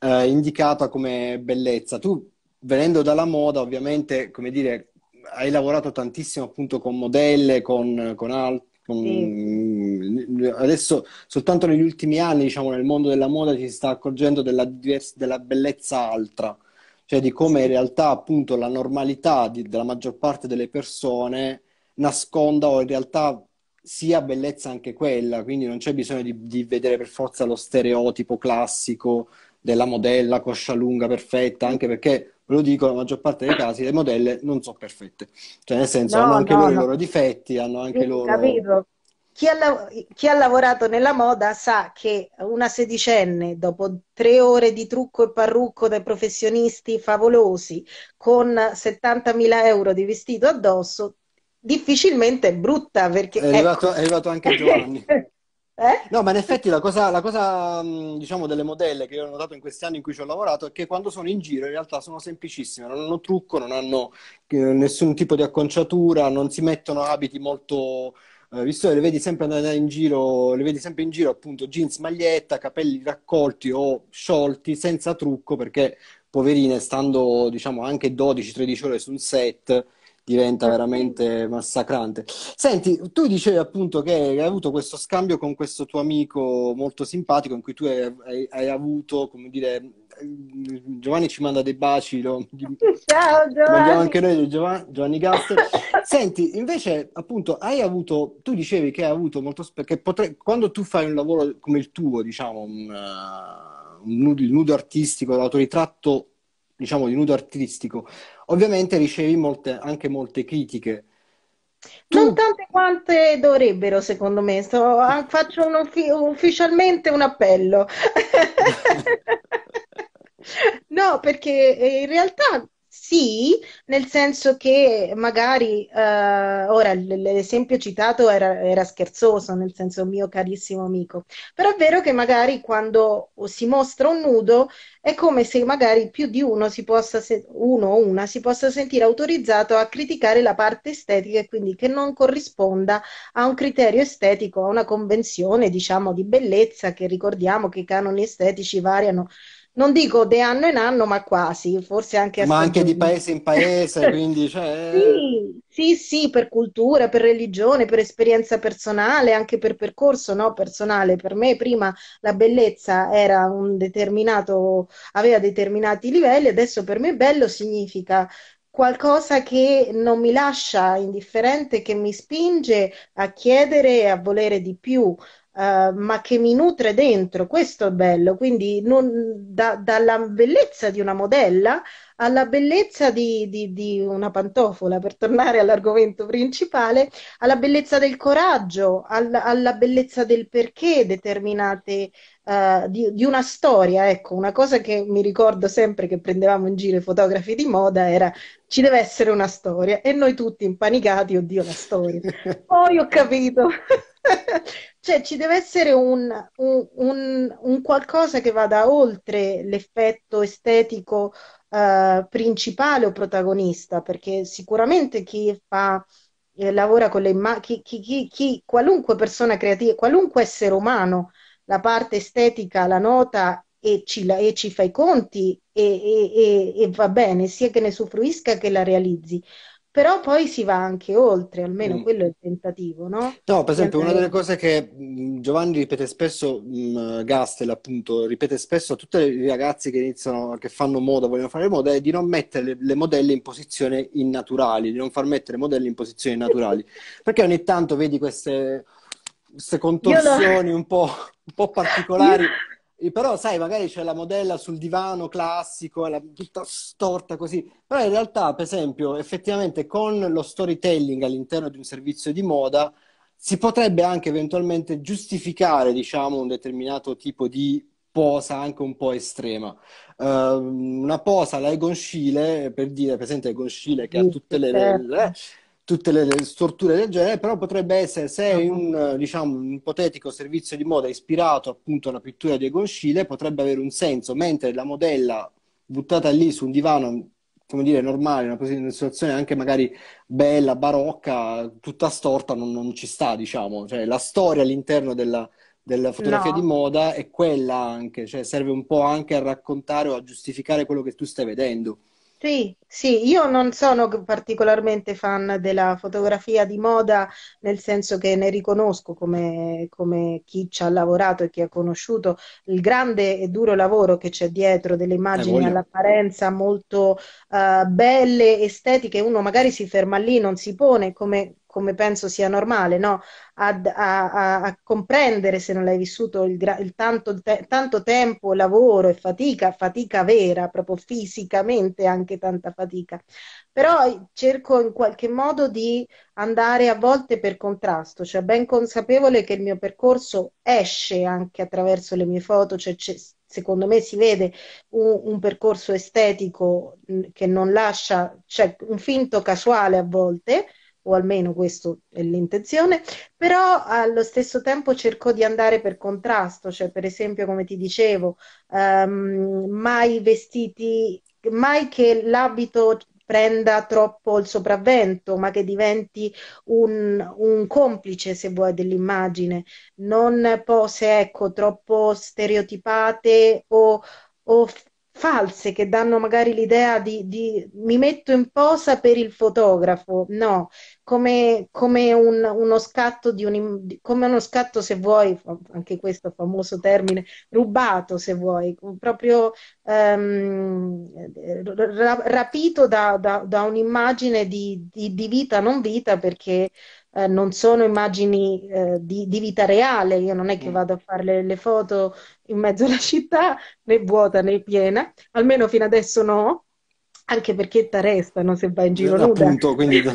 eh, indicata come bellezza. Tu venendo dalla moda, ovviamente, come dire, hai lavorato tantissimo appunto con modelle, con, con altri. Sì. Adesso, soltanto negli ultimi anni, diciamo, nel mondo della moda si sta accorgendo della, divers- della bellezza altra, cioè di come in realtà appunto la normalità di, della maggior parte delle persone nasconda o in realtà sia bellezza anche quella, quindi non c'è bisogno di, di vedere per forza lo stereotipo classico della modella coscia lunga perfetta, anche perché ve lo dico, la maggior parte dei casi le modelle non sono perfette, cioè nel senso no, hanno anche no, loro no. i loro difetti, hanno anche sì, loro... Capito. Chi ha, lav- chi ha, lavorato nella moda sa che una sedicenne, dopo tre ore di trucco e parrucco dai professionisti favolosi, con 70.000 euro di vestito addosso, difficilmente è brutta. Perché, è, ecco. arrivato, eh. è arrivato anche Giovanni. Eh? No, ma in effetti la cosa, la cosa, mm, diciamo, delle modelle che io ho notato in questi anni in cui ci ho lavorato è che quando sono in giro in realtà sono semplicissime, non hanno trucco, non hanno eh, nessun tipo di acconciatura, non si mettono abiti molto... Eh, visto che le vedi sempre andare in giro, le vedi sempre in giro appunto jeans, maglietta, capelli raccolti o sciolti, senza trucco, perché poverine, stando diciamo anche 12-13 ore su un set diventa eh, veramente massacrante. Senti, tu dicevi appunto che hai avuto questo scambio con questo tuo amico molto simpatico in cui tu hai, hai, hai avuto, come dire, mm, Giovanni ci manda dei baci, lo, ciao Giovanni. Mandiamo anche noi Giovanni, Giovanni Gaster. Senti, invece appunto hai avuto, tu dicevi che hai avuto molto, perché potre, quando tu fai un lavoro come il tuo, diciamo, un, eh, un nudo, il nudo artistico, l'autoritratto diciamo, di nudo artistico. Ovviamente ricevi molte, anche molte critiche. Tu... Non tante quante dovrebbero, secondo me. So, ah, faccio un uffi- ufficialmente un appello. no, perché eh, in realtà sì, nel senso che magari, eh, ora l'esempio citato era, era, scherzoso, nel senso mio carissimo amico, però è vero che magari quando si mostra un nudo è come se magari più di uno, si possa se- uno o una si possa sentire autorizzato a criticare la parte estetica e quindi che non corrisponda a un criterio estetico, a una convenzione diciamo di bellezza che ricordiamo che i canoni estetici variano non dico di anno in anno, ma quasi, forse anche Ma anche di paese in paese, quindi cioè... Eh. sì, sì, sì, per cultura, per religione, per esperienza personale, anche per percorso no, personale. Per me prima la bellezza era un determinato, aveva determinati livelli, adesso per me bello significa qualcosa che non mi lascia indifferente, che mi spinge a chiedere e a volere di più, Uh, ma che mi nutre dentro, questo è bello, quindi non, da, dalla bellezza di una modella alla bellezza di, di, di una pantofola, per tornare all'argomento principale, alla bellezza del coraggio, al, alla bellezza del perché determinate, uh, di, di, una storia, ecco, una cosa che mi ricordo sempre che prendevamo in giro i fotografi di moda era ci deve essere una storia e noi tutti impanicati, oddio la storia. Poi ho capito. cioè ci deve essere un, un, un, un, qualcosa che vada oltre l'effetto estetico eh, principale o protagonista, perché sicuramente chi fa eh, lavora con le immagini, chi, chi, chi, qualunque persona creativa, qualunque essere umano, la parte estetica la nota e ci, la, e ci fa i conti e, e, e va bene, sia che ne soffruisca che la realizzi però poi si va anche oltre, almeno mm. quello è il tentativo, no? No, per esempio, una delle cose che mm, Giovanni ripete spesso, mm, Gastel appunto, ripete spesso a tutti i ragazzi che iniziano, che fanno moda, vogliono fare moda, è di non mettere le, le modelle in posizione innaturali, di non far mettere modelle in posizioni naturali, perché ogni tanto vedi queste, queste contorsioni no. un, po', un po' particolari. però sai, magari c'è la modella sul divano classico, la, tutta storta così, però in realtà, per esempio, effettivamente con lo storytelling all'interno di un servizio di moda si potrebbe anche eventualmente giustificare, diciamo, un determinato tipo di posa anche un po' estrema. Uh, una posa, la Egon Schiele, per dire, presente Egon Schiele che ha tutte le... Certo. le eh, tutte le, le strutture del genere, però potrebbe essere se è ah, un, diciamo, un ipotetico servizio di moda ispirato appunto alla pittura di Egon Schiele, potrebbe avere un senso, mentre la modella buttata lì su un divano come dire, normale, una, una situazione anche magari bella, barocca, tutta storta, non, non ci sta, diciamo. Cioè, la storia all'interno della, della fotografia no. di moda è quella anche, cioè serve un po' anche a raccontare o a giustificare quello che tu stai vedendo. Sì, sì, io non sono particolarmente fan della fotografia di moda, nel senso che ne riconosco come, come chi ci ha lavorato e chi ha conosciuto il grande e duro lavoro che c'è dietro, delle immagini eh, all'apparenza molto uh, belle, estetiche, uno magari si ferma lì, non si pone come come penso sia normale, no? Ad, a, a, a, comprendere se non l'hai vissuto il, il tanto, te tanto, tempo, lavoro e fatica, fatica vera, proprio fisicamente anche tanta fatica. Però eh, cerco in qualche modo di andare a volte per contrasto, cioè ben consapevole che il mio percorso esce anche attraverso le mie foto, cioè secondo me si vede un, un, percorso estetico che non lascia, cioè un finto casuale a volte, o almeno questa è l'intenzione, però allo stesso tempo cerco di andare per contrasto, cioè per esempio come ti dicevo, um, mai vestiti, mai che l'abito prenda troppo il sopravvento, ma che diventi un, un complice, se vuoi, dell'immagine, non pose ecco, troppo stereotipate o, o false che danno magari l'idea di, di, mi metto in posa per il fotografo, no, come, come un, uno scatto di un, come uno scatto se vuoi, anche questo famoso termine, rubato se vuoi, proprio ehm, rapito da, da, da un'immagine di, di, di vita non vita perché eh, non sono immagini eh, di, di, vita reale, io non è che mm. vado a fare le, le, foto in mezzo alla città, né vuota né piena, almeno fino adesso no, anche perché ti arrestano se vai in giro Appunto, Quindi...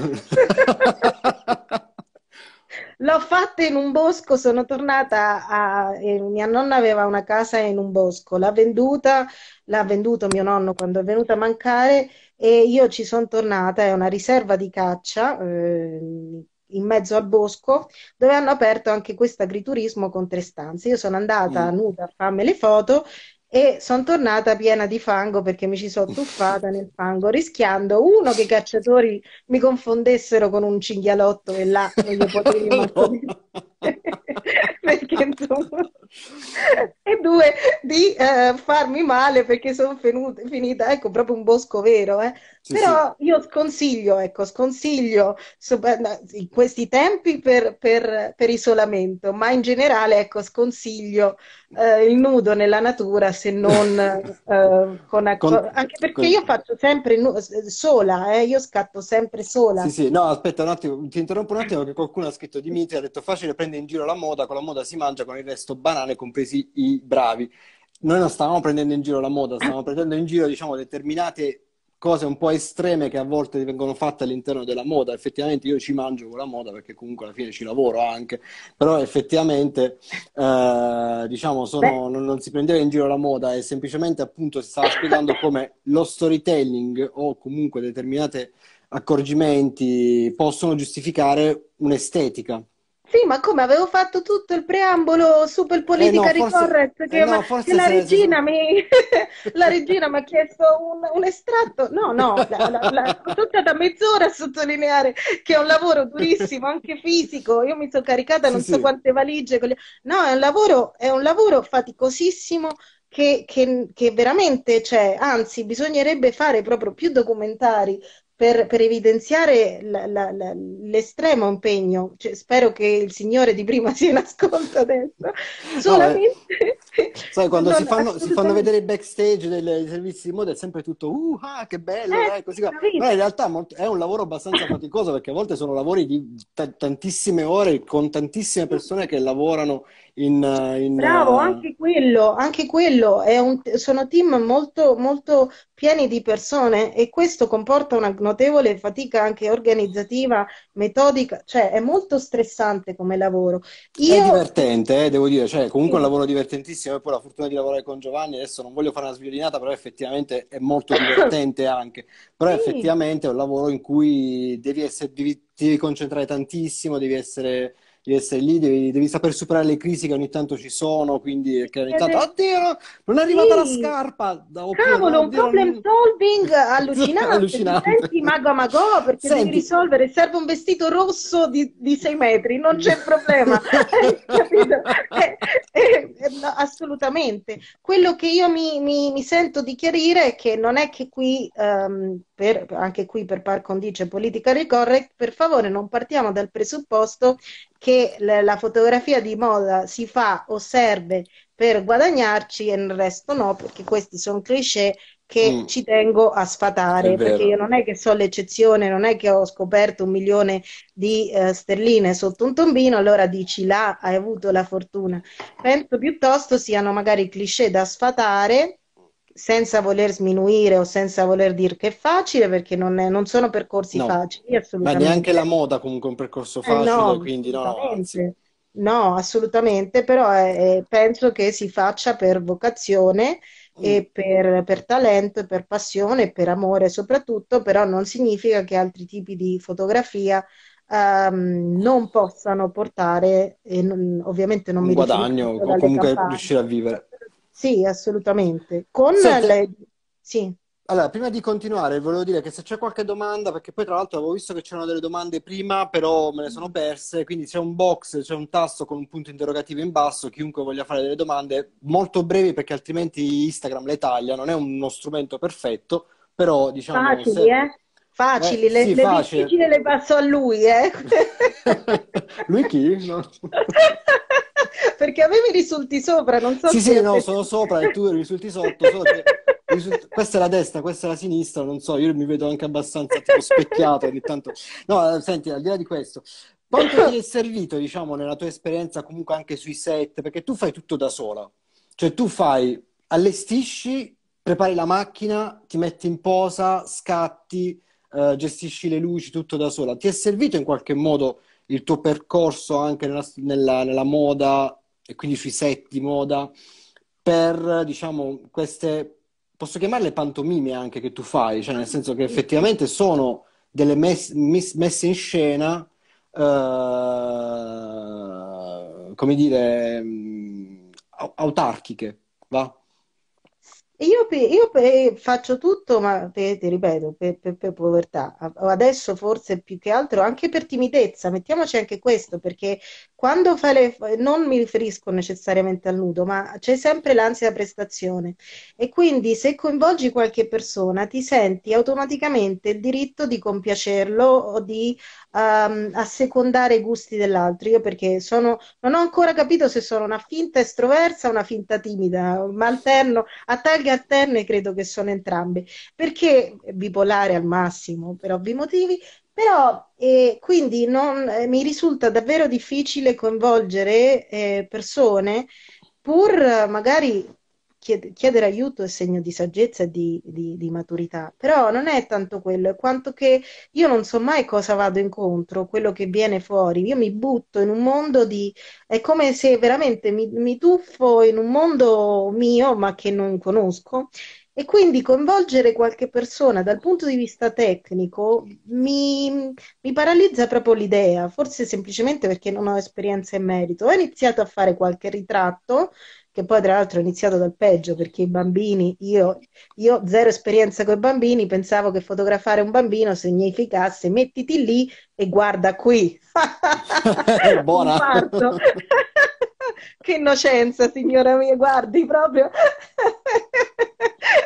L'ho fatta in un bosco, sono tornata a... Eh, mia nonna aveva una casa in un bosco, l'ha venduta, l'ha venduto mio nonno quando è venuta a mancare e io ci sono tornata, è una riserva di caccia, eh, in mezzo al bosco dove hanno aperto anche questo agriturismo con tre stanze. Io sono andata mm. nuda a farmi le foto e sono tornata piena di fango perché mi ci sono tuffata nel fango rischiando uno che i cacciatori mi confondessero con un cinghialotto e là non gli potevo manco perché insomma e due di eh, farmi male perché sono fenuta, finita ecco proprio un bosco vero eh. sì, però sì. io sconsiglio ecco sconsiglio eh, in questi tempi per, per, per, isolamento ma in generale ecco sconsiglio eh, il nudo nella natura se non eh, con, con, anche perché con... io faccio sempre no, sola, eh, io scatto sempre sola. Sì, sì, no, aspetta un attimo, ti interrompo un attimo che qualcuno ha scritto Dimitri, ha detto facile prendere in giro la moda, con la moda si mangia, con il resto banane, compresi i bravi. Noi non stavamo prendendo in giro la moda, stavamo prendendo in giro, diciamo, determinate cose un po' estreme che a volte vengono fatte all'interno della moda. Effettivamente io ci mangio con la moda perché comunque alla fine ci lavoro anche, però effettivamente eh, diciamo sono, non, non, si prendeva in giro la moda e semplicemente appunto si stava spiegando come lo storytelling o comunque determinate accorgimenti possono giustificare un'estetica sì, ma come avevo fatto tutto il preambolo super politica eh no, correct, che, eh no, che la, regina mi, la, regina ha chiesto un, un estratto. No, no, la, la, la, ho tutta mezz'ora a sottolineare che è un lavoro durissimo, anche fisico. Io mi sono caricata sì, non so quante valigie. No, è un lavoro, è un lavoro faticosissimo. Che, che, che, veramente c'è, anzi bisognerebbe fare proprio più documentari per, per evidenziare la, la, la, l'estremo impegno. Cioè, spero che il signore di prima sia in ascolto adesso. Eh, solamente. No, Sai, quando si, fanno, si, fanno, vedere i backstage dei, dei servizi di moda è sempre tutto uh, ah, che bello, eh, eh, così Ma in realtà è un lavoro abbastanza faticoso perché a volte sono lavori di t- tantissime ore con tantissime persone che lavorano in, in, Bravo, eh, anche quello, anche quello. Un, sono team molto, molto pieni di persone e questo comporta una notevole fatica anche organizzativa, metodica, cioè è molto stressante come lavoro. Io... È divertente, eh, devo dire, cioè comunque è un lavoro divertentissimo e poi la fortuna di lavorare con Giovanni, adesso non voglio fare una sviolinata, però effettivamente è molto divertente anche, però sì. effettivamente è un lavoro in cui devi, essere, devi, devi concentrare tantissimo, devi essere devi essere lì, devi, devi saper superare le crisi che ogni tanto ci sono, quindi che ogni tanto, oddio, non è arrivata sì. la scarpa! Oppure, Cavolo, un problem non... solving allucinante, allucinante. senti mago a mago, perché senti. devi risolvere, serve un vestito rosso di, di 6 metri, non c'è problema, eh, eh, eh, no, assolutamente. Quello che io mi, mi, mi, sento di chiarire è che non è che qui... Um, per, anche qui per par condicio politica correct, per favore non partiamo dal presupposto che la fotografia di moda si fa o serve per guadagnarci e il resto no, perché questi sono cliché che mm. ci tengo a sfatare, perché io non è che so l'eccezione, non è che ho scoperto un milione di eh, sterline sotto un tombino, allora dici là hai avuto la fortuna. Penso piuttosto siano magari cliché da sfatare senza voler sminuire o senza voler dire che è facile, perché non, è, non sono percorsi no, facili, assolutamente. Ma neanche la moda comunque è un percorso facile, eh no, quindi no. Anzi. No, assolutamente, però è, eh, eh, penso che si faccia per vocazione e mm. per, per, talento, per passione, per amore soprattutto, però non significa che altri tipi di fotografia um, non possano portare, non, ovviamente non un mi guadagno, o comunque campagne, riuscire a vivere sì, assolutamente. Con Senti, le... Sì. Allora, prima di continuare, volevo dire che se c'è qualche domanda, perché poi tra l'altro avevo visto che c'erano delle domande prima, però me ne sono perse, quindi c'è un box, c'è un tasto con un punto interrogativo in basso, chiunque voglia fare delle domande molto brevi perché altrimenti Instagram le taglia, non è uno strumento perfetto, però diciamo... Facili, se... eh? Facili, eh, le, sì, le facile. le passo a lui, eh? lui chi? No. perché avevi me mi risulti sopra, non so Sì, sì, no, sono sopra e tu risulti sotto, solo che risulti... questa è la destra, questa è la sinistra, non so, io mi vedo anche abbastanza tipo specchiato ogni tanto. No, senti, al di là di questo, quanto ti è servito, diciamo, nella tua esperienza comunque anche sui set? Perché tu fai tutto da sola. Cioè tu fai, allestisci, prepari la macchina, ti metti in posa, scatti, uh, gestisci le luci, tutto da sola. Ti è servito in qualche modo il tuo percorso anche nella, nella, nella moda e quindi sui set di moda per, diciamo, queste, posso chiamarle pantomime anche che tu fai, cioè nel senso che effettivamente sono delle mes, mis, messe in scena, eh, come dire, mm, autarchiche, va? Io, io, faccio tutto, ma ti, ti ripeto, per, per, per, povertà, adesso forse più che altro anche per timidezza, mettiamoci anche questo, perché quando fai le, non mi riferisco necessariamente al nudo, ma c'è sempre l'ansia da prestazione e quindi se coinvolgi qualche persona ti senti automaticamente il diritto di compiacerlo o di um, assecondare i gusti dell'altro. Io perché sono, non ho ancora capito se sono una finta estroversa o una finta timida, ma alterno a tal dinamiche alterne credo che sono entrambe, perché bipolare al massimo per ovvi motivi, però eh, quindi non, eh, mi risulta davvero difficile coinvolgere eh, persone pur magari chied- chiedere aiuto è segno di saggezza e di, di, di, maturità, però non è tanto quello, è quanto che io non so mai cosa vado incontro, quello che viene fuori, io mi butto in un mondo di... è come se veramente mi, mi tuffo in un mondo mio ma che non conosco e quindi coinvolgere qualche persona dal punto di vista tecnico mi, mi, paralizza proprio l'idea, forse semplicemente perché non ho esperienza in merito. Ho iniziato a fare qualche ritratto che poi tra l'altro è iniziato dal peggio perché i bambini, io, io zero esperienza con i bambini, pensavo che fotografare un bambino significasse mettiti lì e guarda qui. Buona. che innocenza, signora mia, guardi proprio.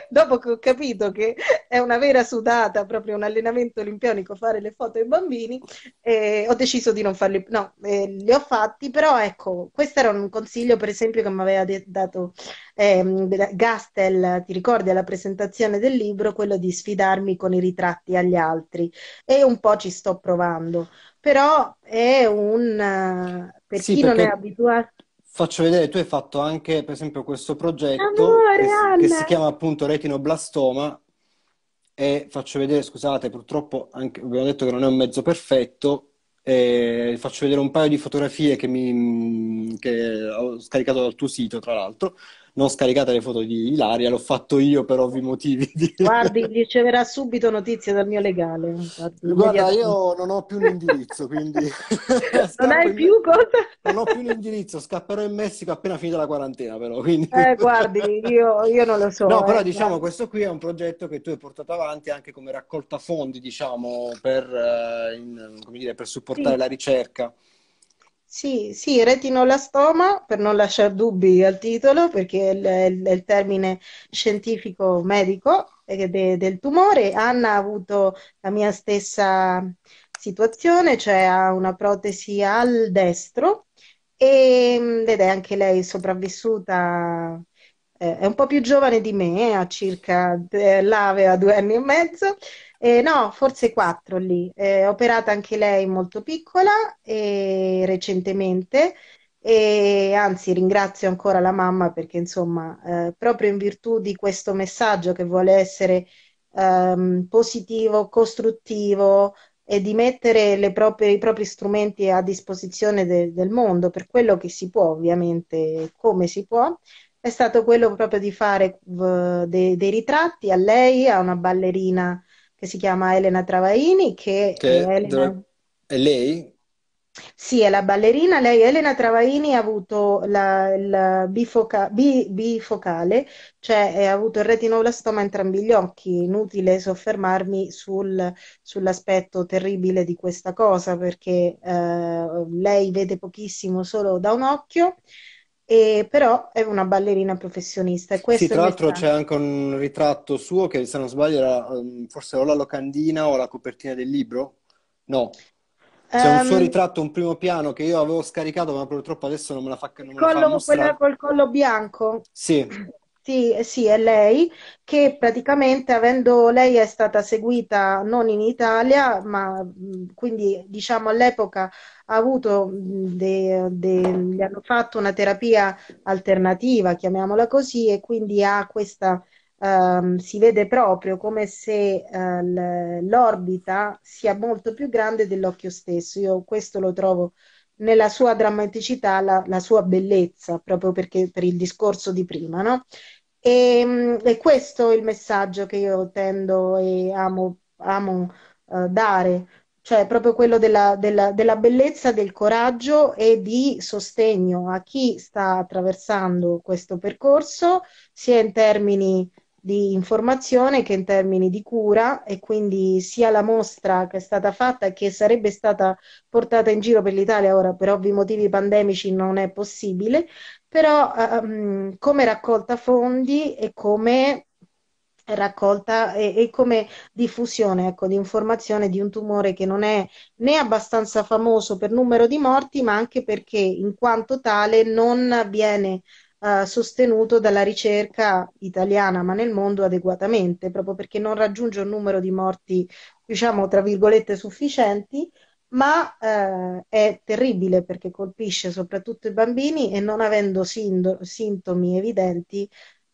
Dopo che ho capito che è una vera sudata, proprio un allenamento olimpionico fare le foto ai bambini, eh, ho deciso di non farle, no, eh, li ho fatti, però ecco, questo era un consiglio per esempio che mi aveva de- dato eh, Gastel, ti ricordi alla presentazione del libro, quello di sfidarmi con i ritratti agli altri e un po' ci sto provando, però è un... Eh, per sì, chi perché... non è abituato faccio vedere, tu hai fatto anche per esempio questo progetto Amore, che, si, che, si, chiama appunto retinoblastoma e faccio vedere, scusate purtroppo anche, abbiamo detto che non è un mezzo perfetto, e faccio vedere un paio di fotografie che, mi, che ho scaricato dal tuo sito tra l'altro non scaricate le foto di Ilaria, l'ho fatto io per ovvi motivi. Di... Guardi, riceverà subito notizie dal mio legale. Guarda, io non ho più un indirizzo, quindi... non hai in... più cosa? non ho più un indirizzo, scapperò in Messico appena finita la quarantena però, quindi... Eh, guardi, io, io non lo so. No, eh, però diciamo, guarda. questo qui è un progetto che tu hai portato avanti anche come raccolta fondi, diciamo, per, eh, in, dire, per supportare sì. la ricerca. Sì, sì, retinolastoma, per non lasciare dubbi al titolo, perché è il, è il termine scientifico medico eh, de, del tumore. Anna ha avuto la mia stessa situazione, cioè ha una protesi al destro e, mm, ed è anche lei sopravvissuta, eh, è un po' più giovane di me, eh, ha circa, eh, là aveva due anni e mezzo, eh, no, forse quattro lì. Eh, operata anche lei molto piccola e recentemente. E anzi, ringrazio ancora la mamma perché, insomma, eh, proprio in virtù di questo messaggio che vuole essere ehm, positivo, costruttivo e di mettere proprie, i propri strumenti a disposizione de, del mondo per quello che si può, ovviamente, come si può, è stato quello proprio di fare v, de, dei ritratti a lei, a una ballerina che si chiama Elena Travaini, che, che è, Elena... è lei? Sì, è la ballerina, lei Elena Travaini ha avuto la, la bifoca, bi, bifocale, cioè ha avuto il retinoblastoma in entrambi gli occhi, inutile soffermarmi sul, sull'aspetto terribile di questa cosa perché eh, lei vede pochissimo solo da un occhio e però è una ballerina professionista. E sì, tra l'altro c'è anche un ritratto suo che se non sbaglio era um, forse o la locandina o la copertina del libro. No, c'è um, un suo ehm, ritratto, un primo piano che io avevo scaricato, ma purtroppo adesso non me la fa, non me collo, la fa mostrare. Quello col collo bianco? Sì. Sì, eh, sì, è lei che praticamente avendo lei è stata seguita non in Italia, ma quindi diciamo all'epoca ha avuto, de, de, gli hanno fatto una terapia alternativa, chiamiamola così, e quindi ha questa, um, si vede proprio come se uh, l'orbita sia molto più grande dell'occhio stesso. Io questo lo trovo nella sua drammaticità la, la sua bellezza, proprio perché, per il discorso di prima, no? E, ehm, e questo è il messaggio che io tendo e amo, amo uh, dare, cioè proprio quello della, della, della, bellezza, del coraggio e di sostegno a chi sta attraversando questo percorso, sia in termini di informazione che in termini di cura e quindi sia la mostra che è stata fatta e che sarebbe stata portata in giro per l'Italia ora per ovvi motivi pandemici non è possibile, però um, come raccolta fondi e come raccolta e, e, come diffusione ecco, di informazione di un tumore che non è né abbastanza famoso per numero di morti, ma anche perché in quanto tale non viene sostenuto dalla ricerca italiana, ma nel mondo adeguatamente, proprio perché non raggiunge un numero di morti, diciamo, tra virgolette, sufficienti, ma eh, è terribile perché colpisce soprattutto i bambini e non avendo sindo- sintomi evidenti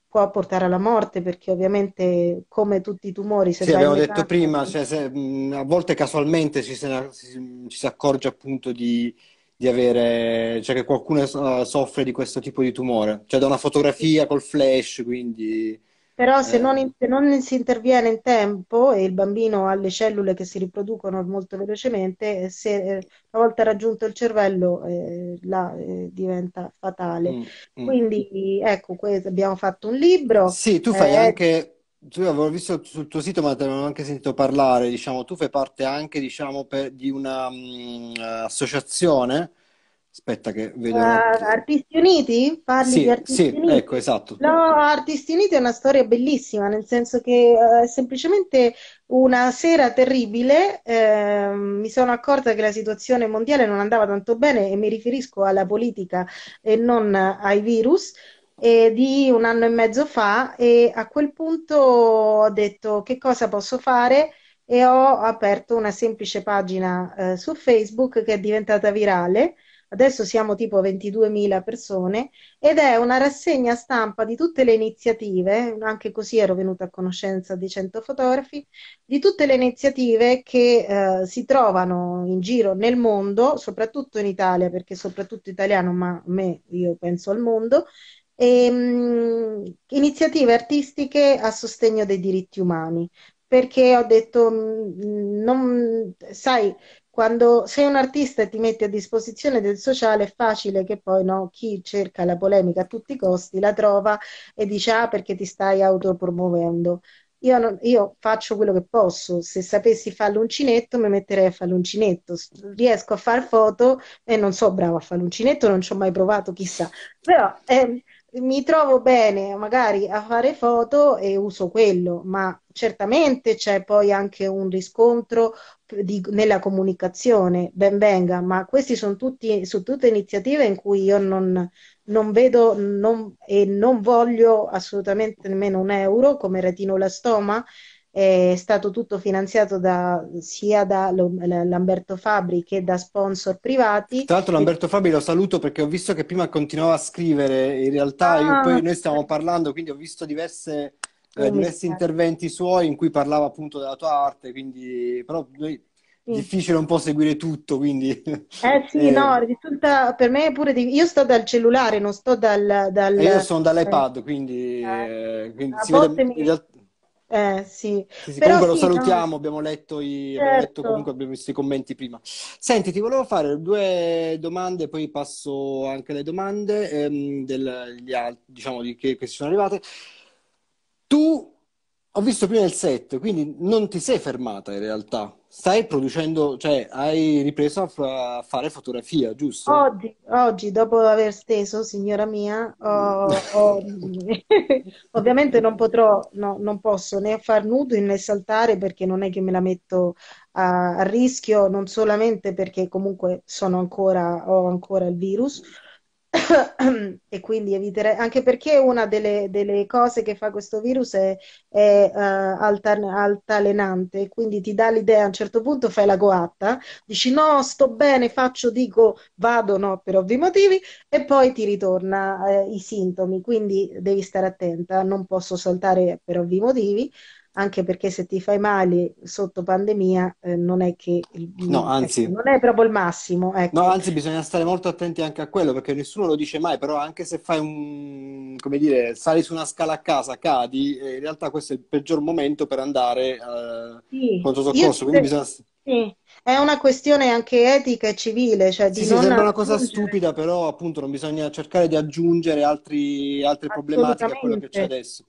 può portare alla morte perché ovviamente come tutti i tumori se sì, abbiamo metà... detto prima cioè, se, a volte casualmente ci, se, ci si accorge appunto di di avere, cioè che qualcuno eh, soffre di questo tipo di tumore, cioè da una fotografia col flash, quindi... Però se, eh... non se, non si interviene in tempo e il bambino ha le cellule che si riproducono molto velocemente, eh, se, eh, una volta raggiunto il cervello eh, là, diventa fatale. Mm, mm. Quindi ecco, abbiamo fatto un libro. Sì, tu fai anche tu avevo visto sul tuo sito, ma te l'avevo anche sentito parlare. Diciamo, tu fai parte anche diciamo, per, di un'associazione. Mm, Aspetta, che vedo. Uh, Artisti Uniti? Parli sì, di Artisti sì, Uniti? ecco, esatto. No, Artisti Uniti è una storia bellissima, nel senso che uh, semplicemente una sera terribile eh, mi sono accorta che la situazione mondiale non andava tanto bene e mi riferisco alla politica e non ai virus eh, di un anno e mezzo fa e a quel punto ho detto che cosa posso fare e ho aperto una semplice pagina eh, su Facebook che è diventata virale. Adesso siamo tipo 22.000 persone ed è una rassegna stampa di tutte le iniziative, anche così ero venuta a conoscenza di 100 fotografi, di tutte le iniziative che eh, si trovano in giro nel mondo, soprattutto in Italia, perché soprattutto italiano, ma a me, io penso al mondo, e, ehm, iniziative artistiche a sostegno dei diritti umani, perché ho detto, mm, non, sai, quando sei un artista e ti metti a disposizione del sociale è facile che poi no, chi cerca la polemica a tutti i costi la trova e dice ah perché ti stai autopromuovendo. Io, non, io faccio quello che posso, se sapessi fare l'uncinetto mi metterei a fare l'uncinetto, riesco a fare foto e non so bravo a fare l'uncinetto, non ci ho mai provato chissà, però eh, mi trovo bene magari a fare foto e uso quello, ma certamente c'è poi anche un riscontro di, nella comunicazione, ben venga, ma queste sono, sono tutte iniziative in cui io non, non vedo non, e non voglio assolutamente nemmeno un euro come retino la stoma è stato tutto finanziato da, sia da Lamberto Fabri che da sponsor privati. Tra l'altro Lamberto Fabri lo saluto perché ho visto che prima continuava a scrivere, in realtà ah, io, poi noi stiamo parlando, quindi ho visto diverse, eh, diversi interventi suoi in cui parlava appunto della tua arte, quindi però noi difficile un po' seguire tutto, quindi... Eh sì, eh. no, risulta per me pure... Di... Io sto dal cellulare, non sto dal... dal... Eh, io sono dall'iPad, quindi... Eh. eh quindi vede... mi... Eh, sì. Sì, sì, comunque lo salutiamo, no. abbiamo, letto i, certo. abbiamo letto certo. comunque abbiamo visto i commenti prima. Senti, ti volevo fare due domande, poi passo anche alle domande ehm, del, gli, diciamo, di, che, che sono arrivate. Tu ho visto prima il set, quindi non ti sei fermata in realtà stai producendo, cioè hai ripreso a, f- fare fotografia, giusto? Oggi, oggi, dopo aver steso, signora mia, ho, ho, ovviamente non potrò, no, non posso né far nudo né saltare perché non è che me la metto a, a rischio, non solamente perché comunque sono ancora, ho ancora il virus, e quindi eviterei anche perché una delle, delle, cose che fa questo virus è, è uh, altalenante quindi ti dà l'idea a un certo punto fai la coatta dici no sto bene faccio dico vado no per ovvi motivi e poi ti ritorna eh, i sintomi quindi devi stare attenta non posso saltare per ovvi motivi anche perché se ti fai male sotto pandemia eh, non è che il, no, eh, anzi, ecco, non è proprio il massimo. Ecco. No, anzi bisogna stare molto attenti anche a quello perché nessuno lo dice mai, però anche se fai un, come dire, sali su una scala a casa, cadi, eh, in realtà questo è il peggior momento per andare eh, sì. pronto soccorso, quindi se... bisogna... Sì. È una questione anche etica e civile. Cioè di sì, sì, sembra una cosa stupida, però appunto non bisogna cercare di aggiungere altri, altre problematiche a quello che c'è adesso.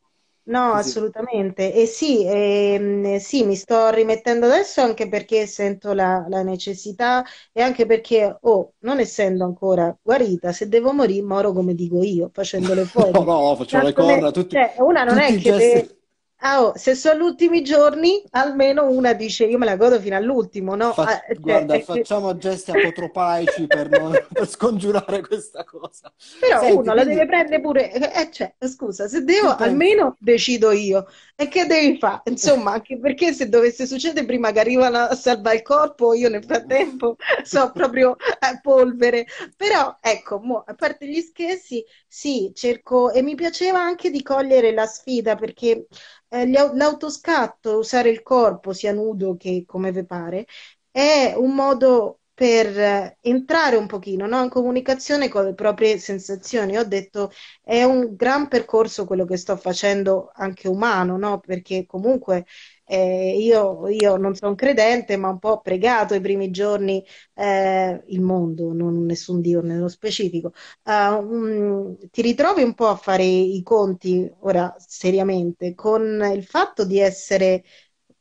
No, Così. assolutamente. E sì, e, ehm, sì, mi sto rimettendo adesso anche perché sento la, la necessità e anche perché, oh, non essendo ancora guarita, se devo morire, moro come dico io, facendo le foto. no, no, faccio Tanto le corna. Tutti, cioè, una non è che... Gesti... Te Ah, oh, se sono gli ultimi giorni, almeno una dice io me la godo fino all'ultimo, no? Fa- eh, guarda, eh, facciamo eh, gesti apotropaici per, non, per scongiurare questa cosa. Però Senti, uno la deve prendere pure, eh, eh, cioè, scusa, se devo, sì, almeno decido io. E che devi fare? Insomma, anche perché se dovesse succedere prima che arrivano a salvare il corpo, io nel frattempo so proprio a eh, polvere. Però, ecco, mo, a parte gli scherzi, sì, cerco, e mi piaceva anche di cogliere la sfida perché eh, l'autoscatto, usare il corpo sia nudo che come vi pare, è un modo per eh, entrare un pochino no? in comunicazione con le proprie sensazioni. Ho detto è un gran percorso quello che sto facendo anche umano, no? perché comunque eh, io, io, non sono credente, ma un po' ho pregato i primi giorni eh, il mondo, non nessun Dio nello specifico. Uh, um, ti ritrovi un po' a fare i conti, ora seriamente, con il fatto di essere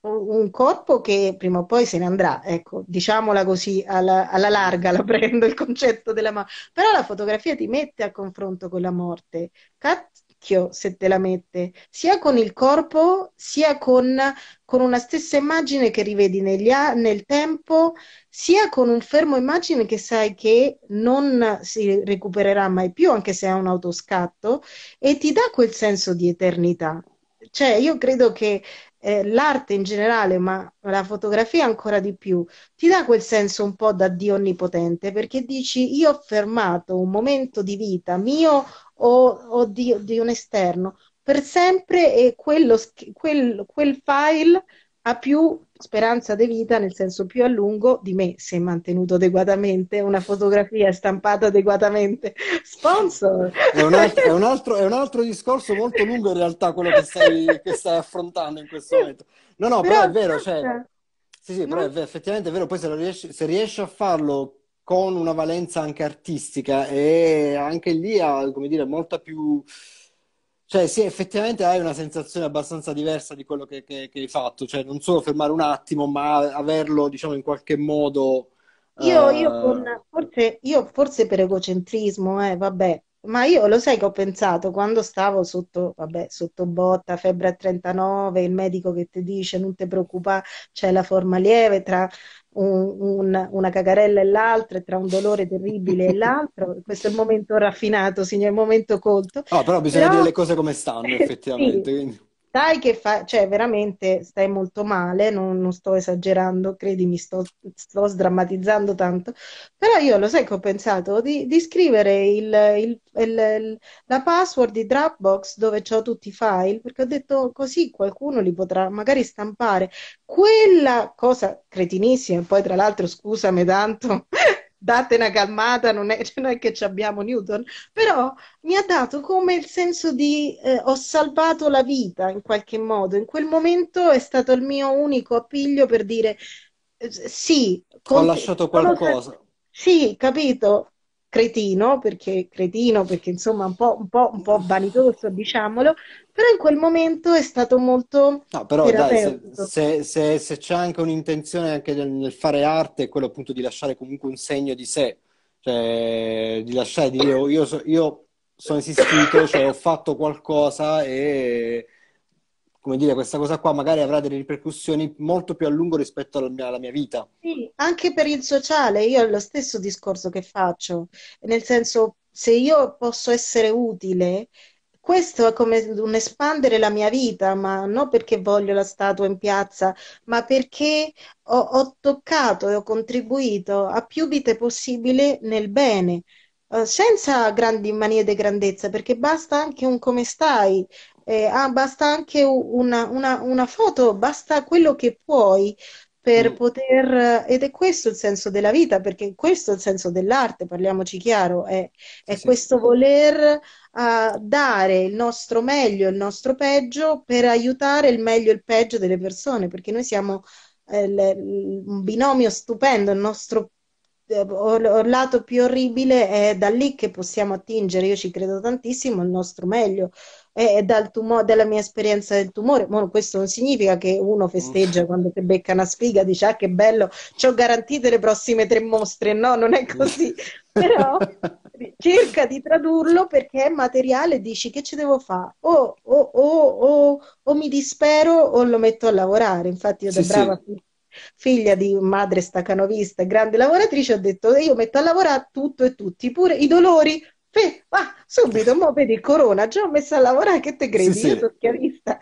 un corpo che prima o poi se ne andrà, ecco, diciamola così alla, alla larga, la prendo il concetto della morte, però la fotografia ti mette a confronto con la morte. Cat- specchio se te la mette, sia con il corpo, sia con, con una stessa immagine che rivedi negli, nel tempo, sia con un fermo immagine che sai che non si recupererà mai più, anche se è un autoscatto, e ti dà quel senso di eternità. Cioè, io credo che eh, l'arte in generale, ma la fotografia ancora di più, ti dà quel senso un po' da Dio onnipotente, perché dici io ho fermato un momento di vita mio o, o di, di, un esterno per sempre e quello, quel, quel file ha più speranza di vita, nel senso più a lungo, di me, se mantenuto adeguatamente, una fotografia stampata adeguatamente. Sponsor! È un altro, è un altro, è un altro discorso molto lungo in realtà quello che stai, che stai, affrontando in questo momento. No, no, però, però è vero, cioè, sì, sì, però no. è vero, effettivamente è vero, poi se riesci, se riesci a farlo con una valenza anche artistica e anche lì ha, come dire, molta più cioè, sì, effettivamente hai una sensazione abbastanza diversa di quello che, che, che hai fatto, cioè non solo fermare un attimo, ma averlo, diciamo, in qualche modo. Io, eh... io, con, forse, io forse, per egocentrismo, eh, vabbè, ma io lo sai che ho pensato quando stavo sotto, vabbè, sotto botta, febbre a 39, il medico che ti dice non ti preoccupare, c'è la forma lieve tra un, un, una cagarella e l'altra, tra un dolore terribile e l'altro. Questo è il momento raffinato, signor, il momento colto. No, però bisogna però... dire le cose come stanno, effettivamente. sì. Quindi dai che fa, cioè veramente stai molto male, non, non sto esagerando, credimi, sto, sto sdrammatizzando tanto, però io lo sai che ho pensato di, di scrivere il, il, il, la password di Dropbox dove ho tutti i file, perché ho detto così qualcuno li potrà magari stampare. Quella cosa cretinissima, poi tra l'altro scusami tanto, date una calmata, non è, non è che abbiamo Newton, però mi ha dato come il senso di eh, ho salvato la vita in qualche modo. In quel momento è stato il mio unico appiglio per dire eh, sì. Ho lasciato qualcosa. Sì, capito? cretino, perché cretino, perché insomma un po', un po', un po vanitoso, diciamolo, però in quel momento è stato molto... No, però dai, se, se, se, se, c'è anche un'intenzione anche nel, nel fare arte, è quello appunto di lasciare comunque un segno di sé, cioè di lasciare, di dire oh, io, so, io sono esistito, cioè ho fatto qualcosa e come dire, questa cosa qua magari avrà delle ripercussioni molto più a lungo rispetto alla mia, alla mia vita. Sì, anche per il sociale, io ho lo stesso discorso che faccio, nel senso se io posso essere utile, questo è come un espandere la mia vita, ma non perché voglio la statua in piazza, ma perché ho, ho toccato e ho contribuito a più vite possibile nel bene. Eh, senza grandi manie di grandezza, perché basta anche un come stai, eh, ah, basta anche una, una, una foto, basta quello che puoi per mm. poter, ed è questo il senso della vita, perché questo è il senso dell'arte, parliamoci chiaro, è, è sì. questo voler uh, dare il nostro meglio, il nostro peggio per aiutare il meglio e il peggio delle persone, perché noi siamo eh, le, un binomio stupendo, il nostro eh, lato più orribile è da lì che possiamo attingere, io ci credo tantissimo, il nostro meglio, eh, tumo- dalla mia esperienza del tumore. Mo, questo non significa che uno festeggia Uff. quando si becca una sfiga, dice ah che bello, ci ho garantite le prossime tre mostre. No, non è così. Però cerca di tradurlo perché è materiale, dici che ci devo fare? O, o, o, o, mi dispero o lo metto a lavorare. Infatti io da brava sì figlia di madre stacanovista e grande lavoratrice, ho detto io metto a lavorare tutto e tutti, pure i dolori Beh, ma subito, mo vedi Corona, già ho messo a lavorare, che te credi? Sì, Io sono chiarista.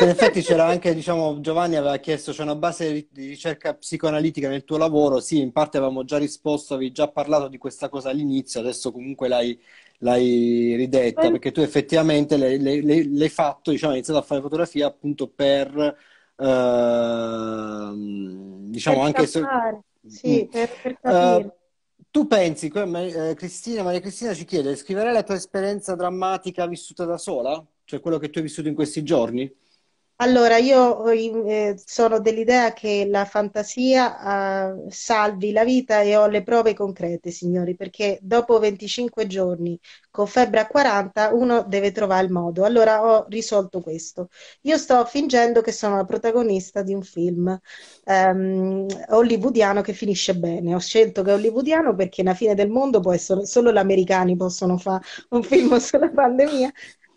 In effetti c'era anche, diciamo, Giovanni aveva chiesto, c'è una base di ricerca psicoanalitica nel tuo lavoro? Sì, in parte avevamo già risposto, avevi già parlato di questa cosa all'inizio, adesso comunque l'hai, l'hai ridetta, eh. perché tu effettivamente l'hai, l'hai, l'hai fatto, diciamo, hai iniziato a fare fotografia appunto per... Eh, diciamo per anche se... Mm. Sì, per, per capire. Uh, tu pensi, eh, Cristina, Maria Cristina ci chiede, scriverai la tua esperienza drammatica vissuta da sola? Cioè quello che tu hai vissuto in questi giorni? Allora, io eh, sono dell'idea che la fantasia eh, salvi la vita e ho le prove concrete, signori, perché dopo 25 giorni con febbre a 40 uno deve trovare il modo. Allora ho risolto questo. Io sto fingendo che sono la protagonista di un film ehm, hollywoodiano che finisce bene. Ho scelto che è hollywoodiano perché la fine del mondo può essere solo gli americani possono fare un film sulla pandemia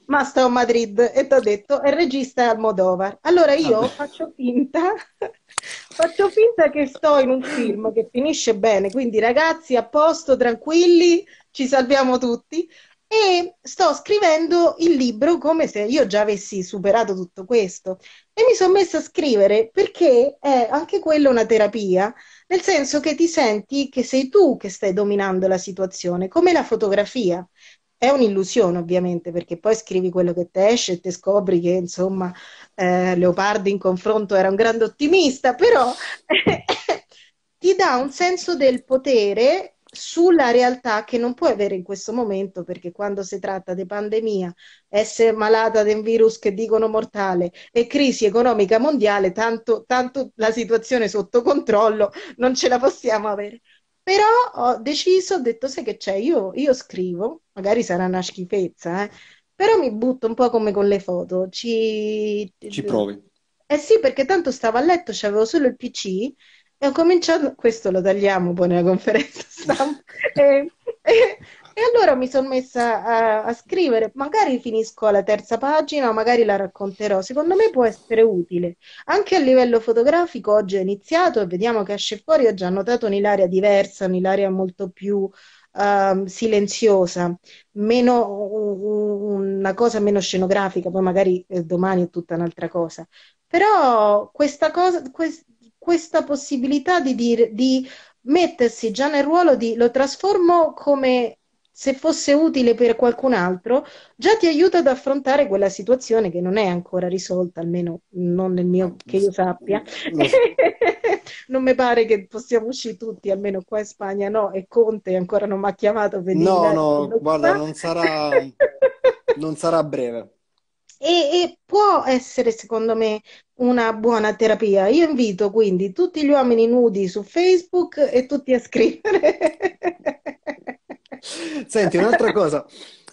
ma sto a Madrid e ti ho detto è regista è Almodovar. Allora io faccio finta, faccio finta che sto in un film che finisce bene, quindi ragazzi a posto, tranquilli, ci salviamo tutti e sto scrivendo il libro come se io già avessi superato tutto questo e mi sono messa a scrivere perché è anche quella una terapia, nel senso che ti senti che sei tu che stai dominando la situazione, come la fotografia. È un'illusione ovviamente perché poi scrivi quello che te esce e te scopri che insomma eh, Leopardi in confronto era un grande ottimista, però ti dà un senso del potere sulla realtà che non puoi avere in questo momento perché quando si tratta di pandemia, essere malata di un virus che dicono mortale e crisi economica mondiale, tanto, tanto la situazione sotto controllo non ce la possiamo avere. Però ho deciso, ho detto, sai che c'è, io, io scrivo, magari sarà una schifezza, eh, però mi butto un po' come con le foto. Ci, Ci provi. Eh sì, perché tanto stavo a letto, c'avevo solo il PC e ho cominciato, questo lo tagliamo poi nella conferenza stampa, e, e, e allora mi sono messa a, a, scrivere, magari finisco alla terza pagina, magari la racconterò, secondo me può essere utile. Anche a livello fotografico oggi ho iniziato e vediamo che esce fuori, ho già notato un'Ilaria diversa, un'Ilaria molto più uh, silenziosa, meno, una cosa meno scenografica, poi magari eh, domani è tutta un'altra cosa. Però questa, cosa, quest, questa possibilità di, dire, di mettersi già nel ruolo di lo trasformo come se fosse utile per qualcun altro, già ti aiuta ad affrontare quella situazione che non è ancora risolta, almeno non nel mio, che io sappia. non mi pare che possiamo uscire tutti, almeno qua in Spagna no, e Conte ancora non mi ha chiamato per No, no, guarda, non sarà, non sarà breve. E, e, può essere secondo me una buona terapia. Io invito quindi tutti gli uomini nudi su Facebook e tutti a scrivere. Senti, un'altra cosa.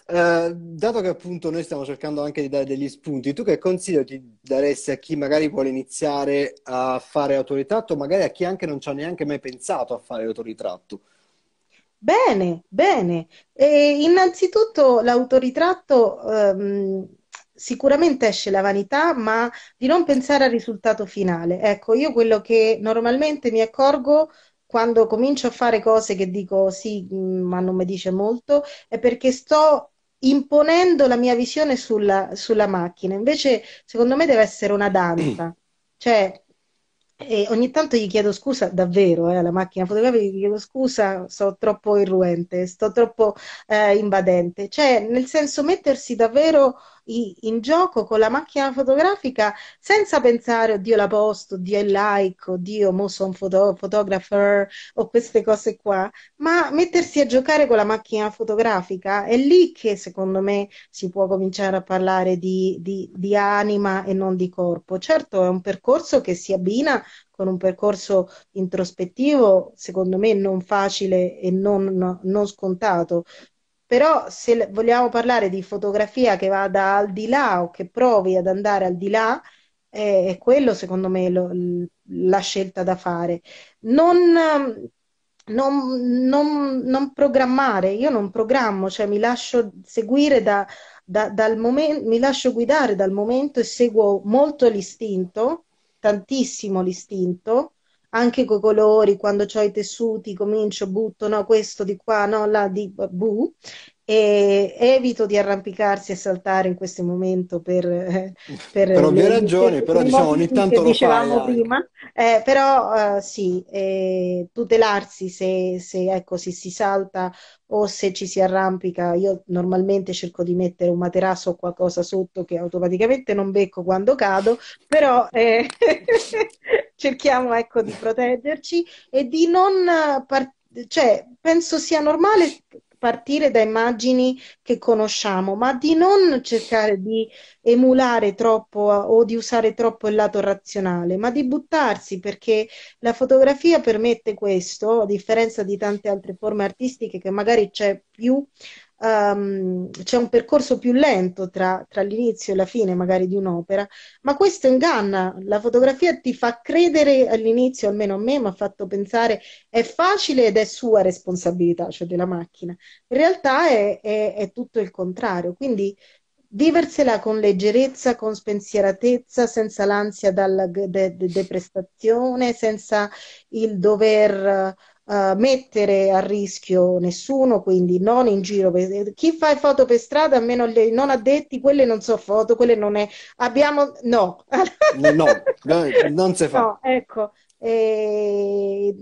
Uh, dato che appunto noi stiamo cercando anche di dare degli spunti, tu che consiglio ti daresti a chi magari vuole iniziare a fare autoritratto, magari a chi anche non ci ha neanche mai pensato a fare autoritratto? Bene, bene. E innanzitutto l'autoritratto ehm, sicuramente esce la vanità, ma di non pensare al risultato finale. Ecco, io quello che normalmente mi accorgo quando comincio a fare cose che dico sì, mm, ma non mi dice molto, è perché sto imponendo la mia visione sulla, sulla macchina. Invece, secondo me, deve essere una danza. Cioè, e ogni tanto gli chiedo scusa, davvero, eh, alla macchina fotografica gli chiedo scusa, sto troppo irruente, sto troppo eh, invadente. Cioè, nel senso, mettersi davvero in gioco con la macchina fotografica senza pensare, oddio la posto, oddio il like, oddio mo sono foto- photographer o queste cose qua, ma mettersi a giocare con la macchina fotografica è lì che secondo me si può cominciare a parlare di, di, di anima e non di corpo. Certo è un percorso che si abbina con un percorso introspettivo, secondo me non facile e non, non scontato, però se vogliamo parlare di fotografia che vada al di là o che provi ad andare al di là, è, quello secondo me lo, la scelta da fare. Non, non, non, non, programmare, io non programmo, cioè mi lascio seguire da, da, dal momento, mi lascio guidare dal momento e seguo molto l'istinto, tantissimo l'istinto, anche coi colori, quando ho i tessuti comincio, butto, no, questo di qua, no, là, di bu, e evito di arrampicarsi e saltare in questo momento per, eh, per, per ovvie ragioni, però diciamo, ogni tanto lo dicevamo fai prima, eh, però eh, sì, eh, tutelarsi se, se ecco, si, si salta o se ci si arrampica, io normalmente cerco di mettere un materasso o qualcosa sotto che automaticamente non becco quando cado, però eh, cerchiamo ecco, di proteggerci e di non eh, partire cioè, penso sia normale partire da immagini che conosciamo, ma di non cercare di emulare troppo eh, o di usare troppo il lato razionale, ma di buttarsi perché la fotografia permette questo, a differenza di tante altre forme artistiche che magari c'è più um, c'è un percorso più lento tra, tra l'inizio e la fine magari di un'opera, ma questo inganna, la fotografia ti fa credere all'inizio, almeno a me mi ha fatto pensare è facile ed è sua responsabilità, cioè della macchina, in realtà è, è, è tutto il contrario, quindi viversela con leggerezza, con spensieratezza, senza l'ansia della de, de, deprestazione, senza il dover uh, mettere a rischio nessuno, quindi non in giro. Per, eh, chi fa foto per strada, almeno gli non addetti, quelle non so foto, quelle non è... Abbiamo... No. no, no, no non si fa. No, ecco. E,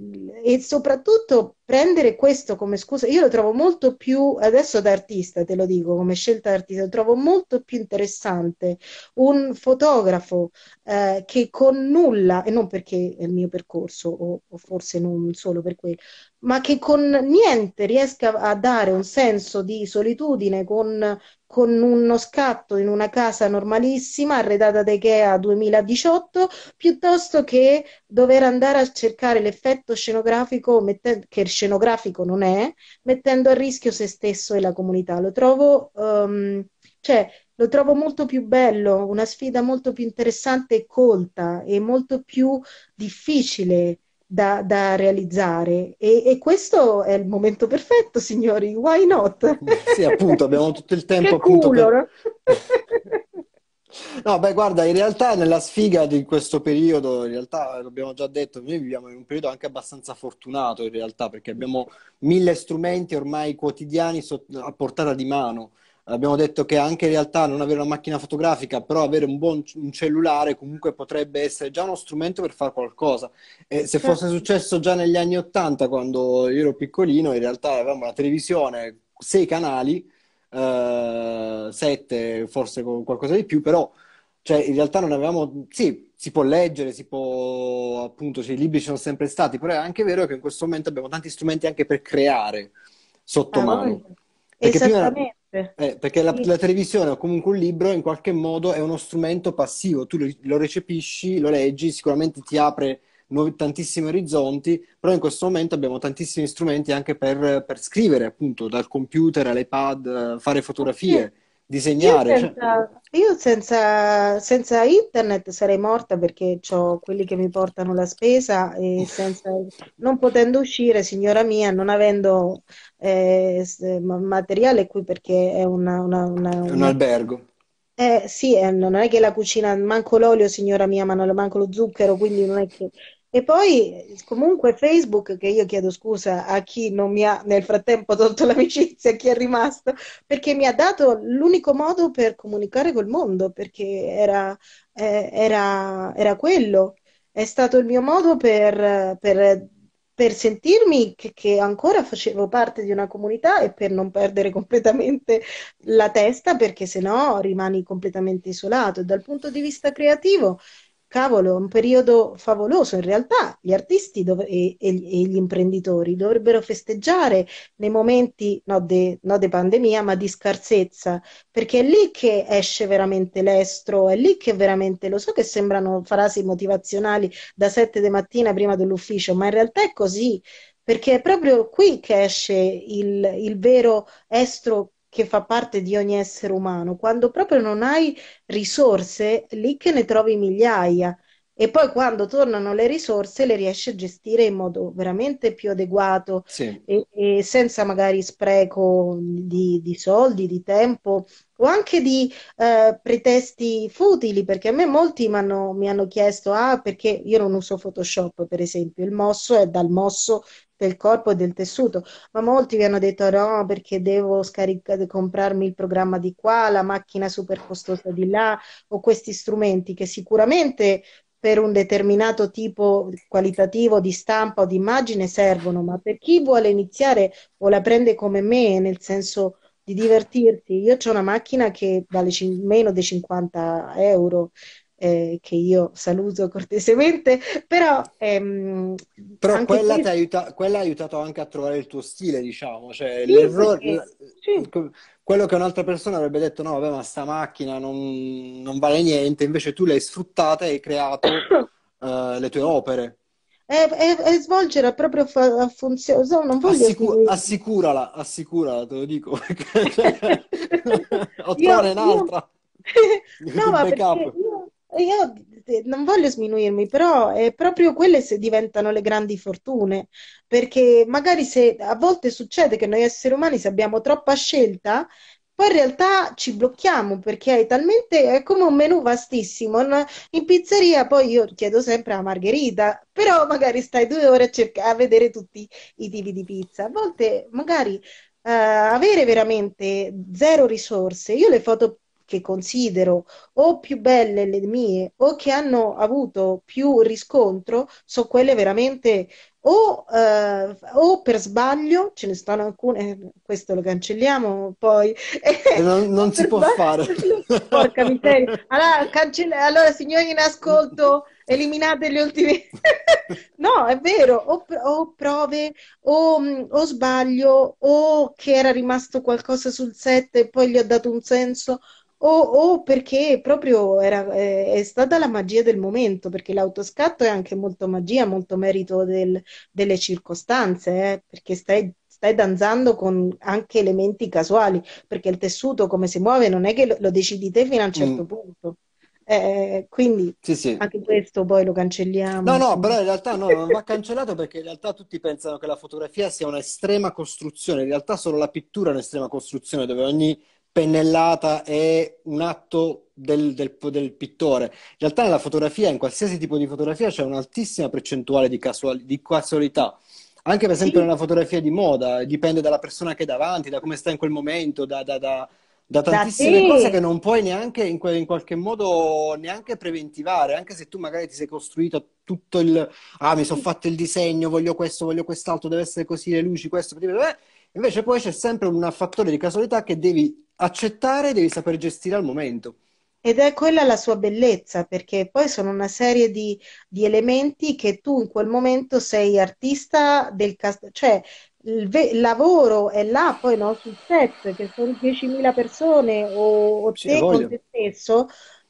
eh, e soprattutto prendere questo come scusa, io lo trovo molto più, adesso da artista te lo dico, come scelta artista, lo trovo molto più interessante un fotografo eh, che con nulla, e non perché è il mio percorso, o, o forse non solo per quello, ma che con niente riesca a dare un senso di solitudine con, con uno scatto in una casa normalissima arredata da Ikea 2018, piuttosto che dover andare a cercare l'effetto scenografico mette- che scenografico non è, mettendo a rischio se stesso e la comunità. Lo trovo, um, cioè, lo trovo molto più bello, una sfida molto più interessante e colta e molto più difficile da, da, realizzare e, e, questo è il momento perfetto signori why not sì appunto abbiamo tutto il tempo che appunto culo, per... No, beh, guarda, in realtà nella sfiga di questo periodo, in realtà l'abbiamo già detto, noi viviamo in un periodo anche abbastanza fortunato, in realtà, perché abbiamo mille strumenti ormai quotidiani a portata di mano. Abbiamo detto che anche in realtà non avere una macchina fotografica, però avere un buon un cellulare comunque potrebbe essere già uno strumento per fare qualcosa. E se certo. fosse successo già negli anni Ottanta, quando io ero piccolino, in realtà avevamo la televisione, sei canali, uh, eh, 7, forse con qualcosa di più, però cioè, in realtà non avevamo... Sì, si può leggere, si può... appunto, cioè, i libri ci sono sempre stati, però è anche vero che in questo momento abbiamo tanti strumenti anche per creare sotto ah, mano. Perché Esattamente. Prima, eh, perché la, la, televisione o comunque un libro in qualche modo è uno strumento passivo, tu lo, lo recepisci, lo leggi, sicuramente ti apre nuovi, tantissimi orizzonti, però in questo momento abbiamo tantissimi strumenti anche per, per scrivere, appunto, dal computer all'iPad, fare fotografie. Sì disegnare. Io, cioè senza, io senza, senza, internet sarei morta perché ho quelli che mi portano la spesa e senza, non potendo uscire, signora mia, non avendo eh, materiale qui perché è una, una, una, un albergo. Eh, sì, eh, non è che la cucina manco l'olio, signora mia, ma non manco lo zucchero, quindi non è che e poi comunque Facebook, che io chiedo scusa a chi non mi ha nel frattempo tolto l'amicizia, a chi è rimasto, perché mi ha dato l'unico modo per comunicare col mondo, perché era, eh, era, era quello. È stato il mio modo per, per, per sentirmi che, che, ancora facevo parte di una comunità e per non perdere completamente la testa, perché se no rimani completamente isolato. Dal punto di vista creativo cavolo, è un periodo favoloso. In realtà gli artisti dove, e, e, gli imprenditori dovrebbero festeggiare nei momenti, no di no pandemia, ma di scarsezza, perché è lì che esce veramente l'estro, è lì che veramente, lo so che sembrano frasi motivazionali da sette di mattina prima dell'ufficio, ma in realtà è così, perché è proprio qui che esce il, il vero estro che fa parte di ogni essere umano, quando proprio non hai risorse, lì che ne trovi migliaia. E poi quando tornano le risorse le riesci a gestire in modo veramente più adeguato sì. e, e, senza magari spreco di, di soldi, di tempo o anche di eh, pretesti futili, perché a me molti mi hanno chiesto, ah, perché io non uso Photoshop, per esempio, il mosso è dal mosso del corpo e del tessuto, ma molti mi hanno detto no, perché devo scaricare, comprarmi il programma di qua, la macchina super costosa di là, o questi strumenti che sicuramente per un determinato tipo qualitativo di stampa o di immagine servono, ma per chi vuole iniziare o la prende come me, nel senso di divertirti. Io ho una macchina che vale c- meno di 50 euro, eh, che io saluto cortesemente, però... Ehm, però quella, qui... aiuta- quella ha aiutato anche a trovare il tuo stile, diciamo, cioè sì, l'errore... Perché... Sì. Quello che un'altra persona avrebbe detto, no, vabbè, ma sta macchina non, non vale niente, invece tu l'hai sfruttata e hai creato uh, le tue opere e, e, e svolgere proprio fa- funzione. Non voglio Assicu- che... Assicurala, assicurala, te lo dico. o un'altra. Io... no, ma perché io, io non voglio sminuirmi, però è proprio quelle se diventano le grandi fortune, perché magari se a volte succede che noi esseri umani se abbiamo troppa scelta, poi in realtà ci blocchiamo perché è talmente è come un menù vastissimo. In pizzeria poi io chiedo sempre la margherita, però magari stai due ore a, cerc- a vedere tutti i tipi di pizza. A volte magari uh, avere veramente zero risorse, io le foto che considero o più belle le mie o che hanno avuto più riscontro sono quelle veramente o, eh, o, per sbaglio, ce ne stanno alcune, eh, questo lo cancelliamo poi. Eh, non, non si può sbaglio, fare. Porca miseria. Allora, cancella, allora, signori in ascolto, eliminate gli ultimi. no, è vero, o, o prove, o, mm, o, sbaglio, o che era rimasto qualcosa sul set e poi gli ho dato un senso, o, o perché proprio era, eh, è stata la magia del momento, perché l'autoscatto è anche molto magia, molto merito del, delle circostanze, eh, perché stai stai danzando con anche elementi casuali, perché il tessuto come si muove non è che lo, lo decidi te fino a un mm. certo mm. punto. Eh, eh, quindi sì, sì. anche questo poi lo cancelliamo. No, no, però in realtà no, non va cancellato perché in realtà tutti pensano che la fotografia sia un'estrema costruzione, in realtà solo la pittura è un'estrema costruzione dove ogni pennellata è un atto del, del, del, pittore. In realtà nella fotografia, in qualsiasi tipo di fotografia, c'è un'altissima percentuale di, casuali, di casualità. Anche per esempio sì. nella fotografia di moda, dipende dalla persona che è davanti, da come sta in quel momento, da, da, da, da tantissime sì. cose che non puoi neanche in, que- in, qualche modo neanche preventivare, anche se tu magari ti sei costruito tutto il... Ah, mi sono fatto il disegno, voglio questo, voglio quest'altro, deve essere così, le luci, questo... Beh, Invece poi c'è sempre un fattore di casualità che devi accettare, devi saper gestire al momento. Ed è quella la sua bellezza, perché poi sono una serie di, di elementi che tu in quel momento sei artista del cast- cioè il ve- lavoro è là poi no? sul set, che sono 10.000 persone o, o te con te stesso,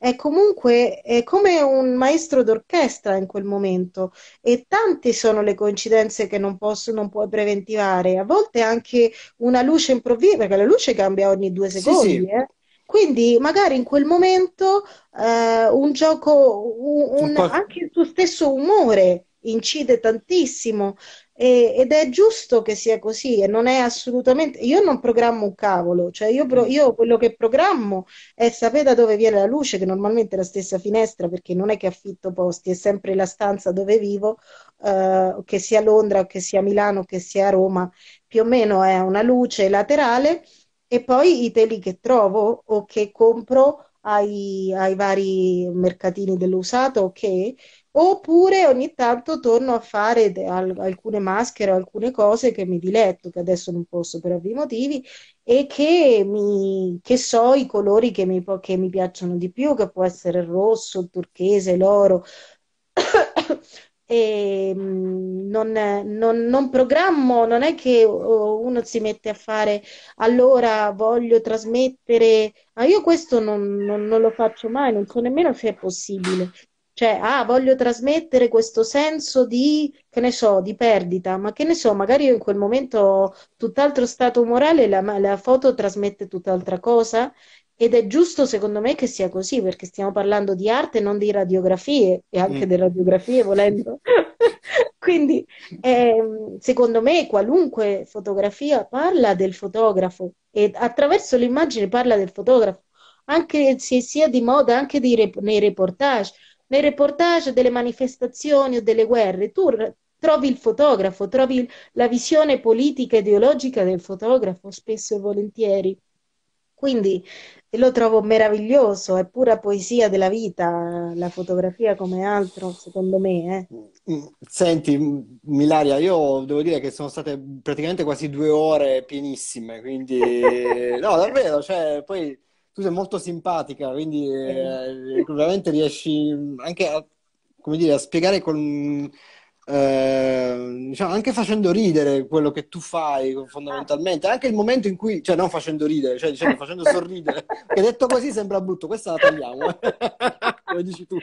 è comunque è come un maestro d'orchestra in quel momento e tante sono le coincidenze che non, posso, non puoi preventivare, a volte anche una luce improvvisa, perché la luce cambia ogni due secondi. Sì, sì. Eh? Quindi magari in quel momento eh, un gioco, un, un, anche il tuo stesso umore incide tantissimo. E, ed è giusto che sia così e non è assolutamente... Io non programmo un cavolo, cioè io, pro... Mm. io quello che programmo è sapere da dove viene la luce, che normalmente è la stessa finestra perché non è che affitto posti, è sempre la stanza dove vivo, eh, che sia Londra, che sia Milano, che sia Roma, più o meno è una luce laterale e poi i teli che trovo o che compro ai, ai vari mercatini dell'usato che Oppure ogni tanto torno a fare de- al- alcune maschere, alcune cose che mi diletto, che adesso non posso per ovvi motivi, e che, mi, che so i colori che mi, che mi piacciono di più, che può essere il rosso, il turchese, l'oro. e mm, non, non, non, programmo, non è che uno si mette a fare allora voglio trasmettere, ma io questo non, non, lo faccio mai, non so nemmeno se è possibile. Cioè, ah, voglio trasmettere questo senso di, che ne so, di perdita, ma che ne so, magari io in quel momento ho tutt'altro stato morale, la, la foto trasmette tutt'altra cosa ed è giusto secondo me che sia così, perché stiamo parlando di arte, non di radiografie, e anche mm. delle radiografie volendo. Quindi eh, secondo me qualunque fotografia parla del fotografo e attraverso l'immagine parla del fotografo, anche se sia di moda, anche rep- nei reportage nei reportage delle manifestazioni o delle guerre, tu trovi il fotografo, trovi la visione politica e ideologica del fotografo spesso e volentieri. Quindi eh, lo trovo meraviglioso, è pura poesia della vita, la fotografia come altro, secondo me. Eh. Mm, mm, senti, Milaria, io devo dire che sono state praticamente quasi due ore pienissime, quindi no, davvero, cioè, poi tu sei molto simpatica, quindi eh, veramente riesci anche a, dire, a spiegare con... Eh, diciamo, anche facendo ridere quello che tu fai fondamentalmente, anche il momento in cui, cioè non facendo ridere, cioè diciamo, facendo sorridere, che detto così sembra brutto, questa la tagliamo lo dici tu.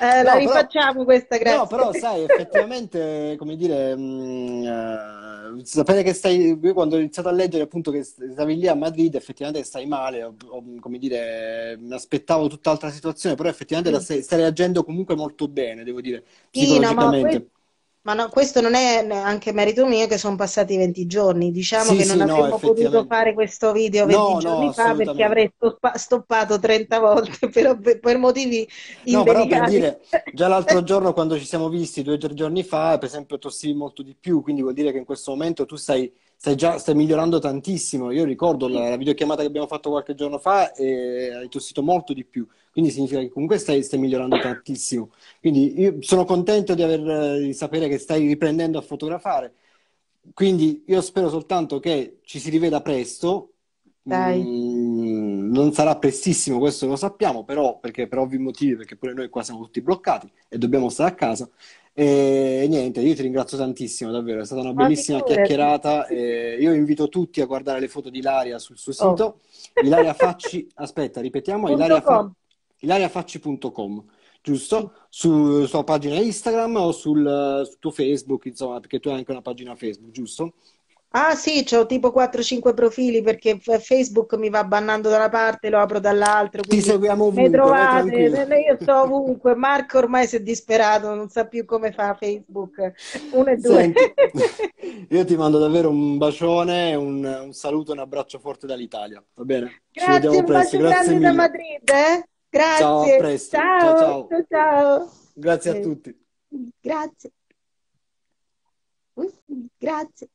Eh, no, la rifacciamo questa, grazie. No, però sai, effettivamente, come dire, mh, mm, eh, uh, sapere che stai, io quando ho iniziato a leggere appunto che stavi lì a Madrid, effettivamente stai male, o, o, come dire, mi aspettavo tutt'altra situazione, però effettivamente mm. stai, stai reagendo comunque molto bene, devo dire, sì, psicologicamente. No, ma no, questo non è anche merito mio che sono passati 20 giorni. Diciamo sì, che non sì, avremmo no, potuto fare questo video 20 no, giorni fa perché avrei stoppato 30 volte per, per, motivi No, però per dire, già l'altro giorno quando ci siamo visti, due o tre giorni fa, per esempio tossivi molto di più, quindi vuol dire che in questo momento tu stai, stai già stai migliorando tantissimo. Io ricordo la, la videochiamata che abbiamo fatto qualche giorno fa e hai tossito molto di più. Quindi significa che comunque stai, stai migliorando tantissimo. Quindi io sono contento di, aver, eh, di sapere che stai riprendendo a fotografare. Quindi io spero soltanto che ci si riveda presto. Mm, non sarà prestissimo, questo lo sappiamo, però perché per ovvi motivi, perché pure noi qua siamo tutti bloccati e dobbiamo stare a casa. E niente, io ti ringrazio tantissimo, davvero, è stata una bellissima chiacchierata. E io invito tutti a guardare le foto di Ilaria sul suo oh. sito. Oh. Ilaria Facci, aspetta, ripetiamo, Ilaria, fa ilariafacci.com, giusto? Su, sulla pagina Instagram o sul, sul tuo Facebook, insomma, perché tu hai anche una pagina Facebook, giusto? Ah sì, ho tipo 4-5 profili perché Facebook mi va bannando da una parte, lo apro dall'altra. Ti seguiamo ovunque. Mi trovate, io sto ovunque. Marco ormai si è disperato, non sa più come fa Facebook. Uno e due. Senti, io ti mando davvero un bacione, un, un saluto e un abbraccio forte dall'Italia, va bene? Grazie, Ci vediamo presto. Grazie mille. da Madrid. Eh? Grazie. Ciao, a presto. Ciao, ciao, ciao. ciao. Grazie a tutti. Grazie. Grazie.